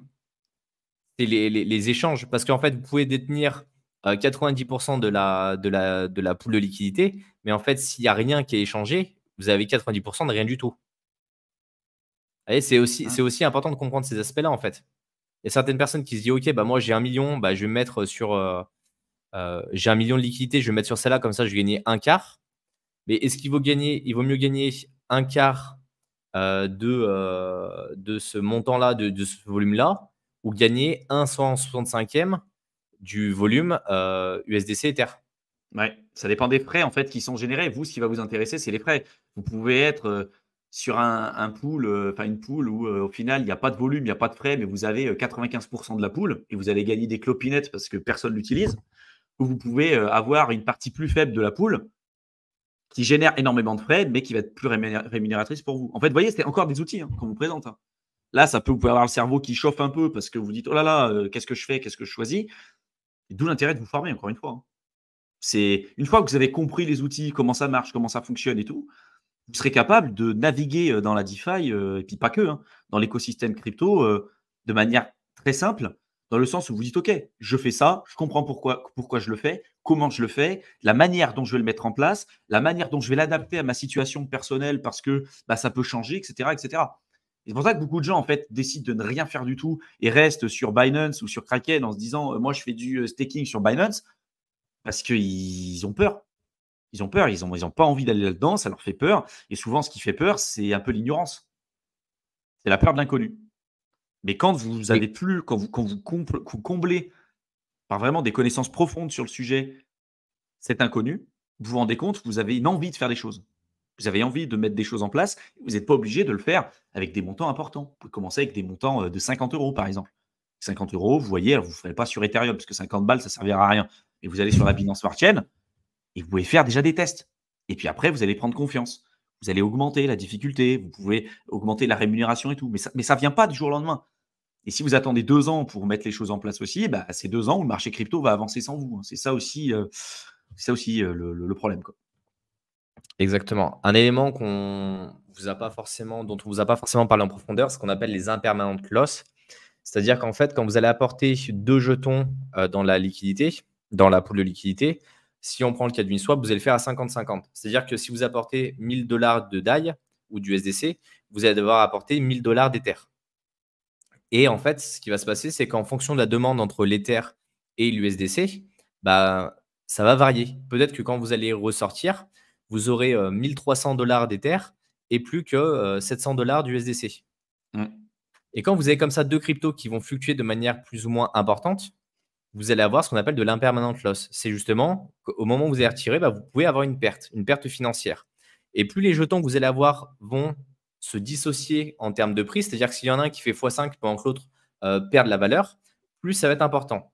C'est les, échanges. Parce qu'en fait, vous pouvez détenir 90% euh, de la, de, la, de la poule de liquidité, mais en fait, s'il n'y a rien qui est échangé, vous avez 90% de rien du tout. C'est aussi, ah. c'est aussi important de comprendre ces aspects-là, en fait. Il y a certaines personnes qui se disent, OK, bah, moi j'ai un million, bah, je vais mettre sur... Euh, j'ai un million de liquidités, je vais mettre sur celle-là, comme ça je vais gagner un quart. Mais est-ce qu'il vaut, gagner, il vaut mieux gagner un quart euh, de, euh, de ce montant-là, de, ce volume-là, ou gagner cent 165e du volume USDC euh, Ether. Ouais, ça dépend des frais en fait qui sont générés. Vous, ce qui va vous intéresser, c'est les frais. Vous pouvez
être sur un, pool, enfin une poule où au final il n'y a pas de volume, il n'y a pas de frais, mais vous avez 95% de la poule et vous allez gagner des clopinettes parce que personne l'utilise. Ou vous pouvez avoir une partie plus faible de la poule qui génère énormément de frais, mais qui va être plus rémunératrice pour vous. En fait, vous voyez, c'est encore des outils hein, qu'on vous présente. Hein. Là, ça peut, vous pouvez avoir le cerveau qui chauffe un peu parce que vous dites, oh là là, euh, qu'est-ce que je fais, qu'est-ce que je choisis. D'où l'intérêt de vous former, encore une fois. Hein. C'est une fois que vous avez compris les outils, comment ça marche, comment ça fonctionne et tout, vous serez capable de naviguer euh, dans la DeFi, euh, et puis pas que, dans l'écosystème crypto, de manière très simple, dans le sens où vous dites, OK, je fais ça, je comprends pourquoi, pourquoi je le fais, comment je le fais, la manière dont je vais le mettre en place, la manière dont je vais l'adapter à ma situation personnelle parce que bah, ça peut changer, etc. etc. c'est pour ça que beaucoup de gens en fait décident de ne rien faire du tout et restent sur Binance ou sur Kraken en se disant euh, moi je fais du euh, staking sur Binance parce qu'ils ont peur. Ils ont peur, ils n'ont pas envie d'aller là-dedans, ça leur fait peur. Et souvent, ce qui fait peur, c'est un peu l'ignorance. C'est la peur de l'inconnu. Mais quand vous avez plus, quand vous, quand vous comblez par vraiment des connaissances profondes sur le sujet, c'est inconnu, vous vous rendez compte, vous avez une envie de faire des choses. Vous avez envie de mettre des choses en place. Vous n'êtes pas obligé de le faire avec des montants importants. Vous pouvez commencer avec des montants euh, de 50 euros, par exemple. 50 euros, vous voyez, vous ne ferez pas sur Ethereum, parce que 50 balles, ça ne servira à rien. et vous allez sur la Binance Smart et vous pouvez faire déjà des tests. Et puis après, vous allez prendre confiance. Vous allez augmenter la difficulté, vous pouvez augmenter la rémunération et tout. Mais ça ne mais ça vient pas du jour au lendemain. Et si vous attendez deux ans pour mettre les choses en place aussi, bah, ces deux ans où le marché crypto va avancer sans vous. Hein. C'est ça aussi, euh,
c'est ça aussi euh, le, problème. Quoi. Exactement. Un élément qu'on vous a pas forcément, dont on vous a pas forcément parlé en profondeur, c'est ce qu'on appelle les impermanentes loss. C'est-à-dire qu'en fait, quand vous allez apporter deux jetons euh, dans la liquidité, dans la poule de liquidité, si on prend le cas d'une swap, vous allez le faire à 50-50. C'est-à-dire que si vous apportez 1000 dollars de DAI ou du SDC, vous allez devoir apporter 1000 dollars d'Ether. Et en fait, ce qui va se passer, c'est qu'en fonction de la demande entre l'Ether et l'USDC, bah, ça va varier. Peut-être que quand vous allez ressortir, vous aurez 1300 euh, dollars d'Ether et plus que 700 euh, dollars d'USDC. Mm. Et quand vous avez comme ça deux cryptos qui vont fluctuer de manière plus ou moins importante, vous allez avoir ce qu'on appelle de l'impermanent loss. C'est justement au moment où vous allez retirer, bah, vous pouvez avoir une perte, une perte financière. Et plus les jetons que vous allez avoir vont se dissocier en termes de prix, c'est-à-dire que s'il y en a un qui fait x5 pendant que l'autre euh, perd la valeur, plus ça va être important.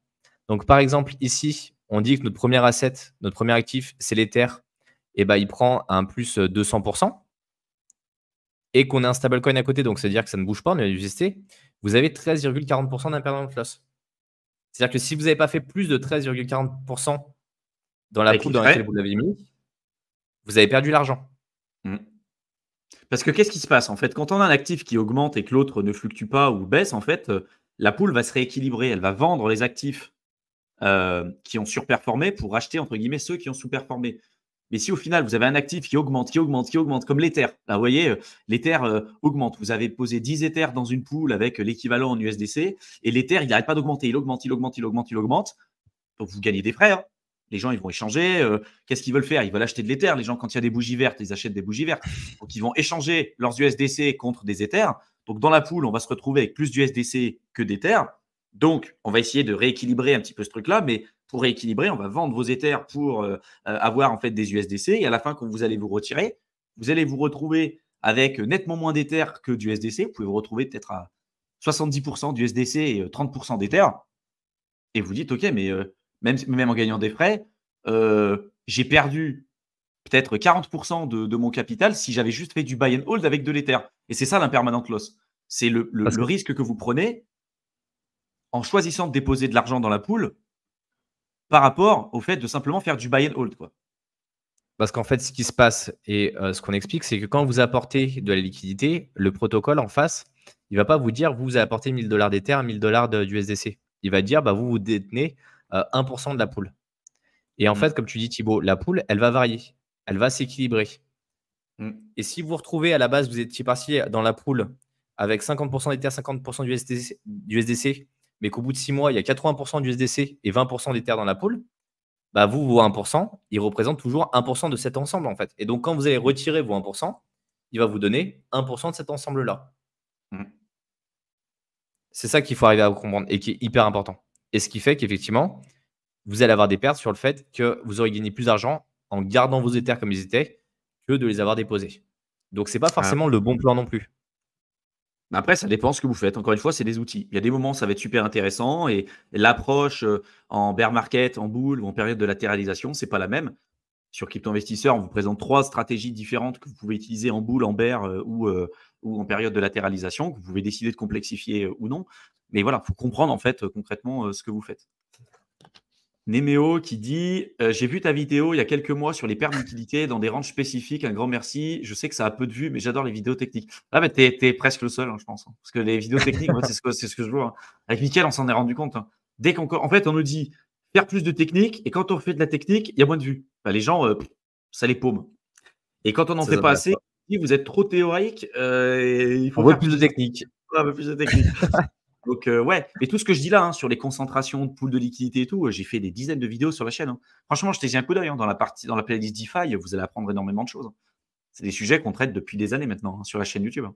Donc par exemple, ici, on dit que notre premier asset, notre premier actif, c'est l'Ether, et eh ben, il prend un plus 200%, et qu'on a un stablecoin à côté, donc c'est-à-dire que ça ne bouge pas, on du UST, vous avez 13,40% de loss. C'est-à-dire que si vous n'avez pas fait plus de 13,40% dans la coupe dans laquelle vous l'avez mis, vous avez perdu l'argent. Mmh.
Parce que qu'est-ce qui se passe en fait Quand on a un actif qui augmente et que l'autre ne fluctue pas ou baisse, en fait, euh, la poule va se rééquilibrer. Elle va vendre les actifs euh, qui ont surperformé pour acheter entre guillemets ceux qui ont sous-performé. Mais si au final vous avez un actif qui augmente, qui augmente, qui augmente, comme l'Ether, là vous voyez, euh, l'Ether augmente. Vous avez posé 10 Ethers dans une poule avec l'équivalent en USDC et l'Ether il n'arrête pas d'augmenter. Il augmente, il augmente, il augmente, il augmente. Donc vous gagnez des frais. Hein. Les gens, ils vont échanger. Euh, qu'est-ce qu'ils veulent faire Ils veulent acheter de l'éther. Les gens, quand il y a des bougies vertes, ils achètent des bougies vertes. Donc, ils vont échanger leurs USDC contre des éthers. Donc, dans la poule, on va se retrouver avec plus d'USDC que d'éthers. Donc, on va essayer de rééquilibrer un petit peu ce truc-là. Mais pour rééquilibrer, on va vendre vos éthers pour euh, euh, avoir en fait des USDC. Et à la fin, quand vous allez vous retirer, vous allez vous retrouver avec nettement moins d'éthers que d'USDC. Vous pouvez vous retrouver peut-être à 70% d'USDC et 30% d'éther. Et vous dites, OK, mais même, en gagnant des frais, euh, j'ai perdu peut-être 40% de, mon capital si j'avais juste fait du buy and hold avec de l'Ether. Et c'est ça l'impermanent loss. C'est le, risque que vous prenez en choisissant de déposer de l'argent dans la poule par rapport au fait de simplement
faire du buy and hold. Parce qu'en fait, ce qui se passe et euh, ce qu'on explique, c'est que quand vous apportez de la liquidité, le protocole en face, il ne va pas vous dire vous, vous avez apporté 1000 dollars d'Ether, 1000 dollars SDC Il va dire bah, vous, vous détenez 1% euh, de la poule. Et en mm. fait, comme tu dis Thibaut, la poule, elle va varier, elle va s'équilibrer. Mm. Et si vous retrouvez à la base, vous étiez parti dans la poule avec 50% d'Ether, 50% du SDC mais qu'au bout de 6 mois, il y a 80% du SDC et 20% terres dans la poule, bah vous, vos 1%, il représente toujours 1% de cet ensemble en fait. Et donc, quand vous allez retirer vos 1%, il va vous donner 1% de cet ensemble-là. Mm. C'est ça qu'il faut arriver à comprendre et qui est hyper important. Et ce qui fait qu'effectivement, vous allez avoir des pertes sur le fait que vous aurez gagné plus d'argent en gardant vos Ethers comme ils étaient que de les avoir déposés. Donc, ce n'est pas ah. forcément le bon plan non plus. Après, ça dépend ce que vous faites. Encore une fois, c'est des outils. Il y a des moments
où ça va être super intéressant et l'approche euh, en bear market, en boule ou en période de latéralisation, c'est pas la même. Sur Crypto Investisseur, on vous présente trois stratégies différentes que vous pouvez utiliser en boule, en bear euh, ou euh, ou en période de latéralisation, que vous pouvez décider de complexifier euh, ou non. Mais voilà, il faut comprendre en fait euh, concrètement euh, ce que vous faites. Nemeo qui dit J'ai vu ta vidéo il y a quelques mois sur les pertes d'utilité dans des ranges spécifiques. Un grand merci. Je sais que ça a peu de vues, mais j'adore les vidéos techniques. Là, ah, mais tu es presque le seul, hein, je pense. Hein, parce que les vidéos techniques, c'est, ce que, je vois. Hein. Avec Mickaël, on s'en est rendu compte. Dès qu'on, en fait, on nous dit faire plus de technique, et quand on fait de la technique, il y a moins de vues. les gens, ça les paume. Et quand on n'en fait pas assez, vous êtes trop théorique. Euh, il faut faire plus de technique. un peu plus de technique. Donc, euh, ouais, mais tout ce que je dis là hein, sur les concentrations de poules de liquidité et tout, euh, j'ai fait des dizaines de vidéos sur la chaîne. Hein. Franchement, je te dit un coup d'œil hein, dans la partie, dans la playlist DeFi, vous allez apprendre énormément de choses. C'est des sujets qu'on traite depuis des années maintenant sur la chaîne YouTube.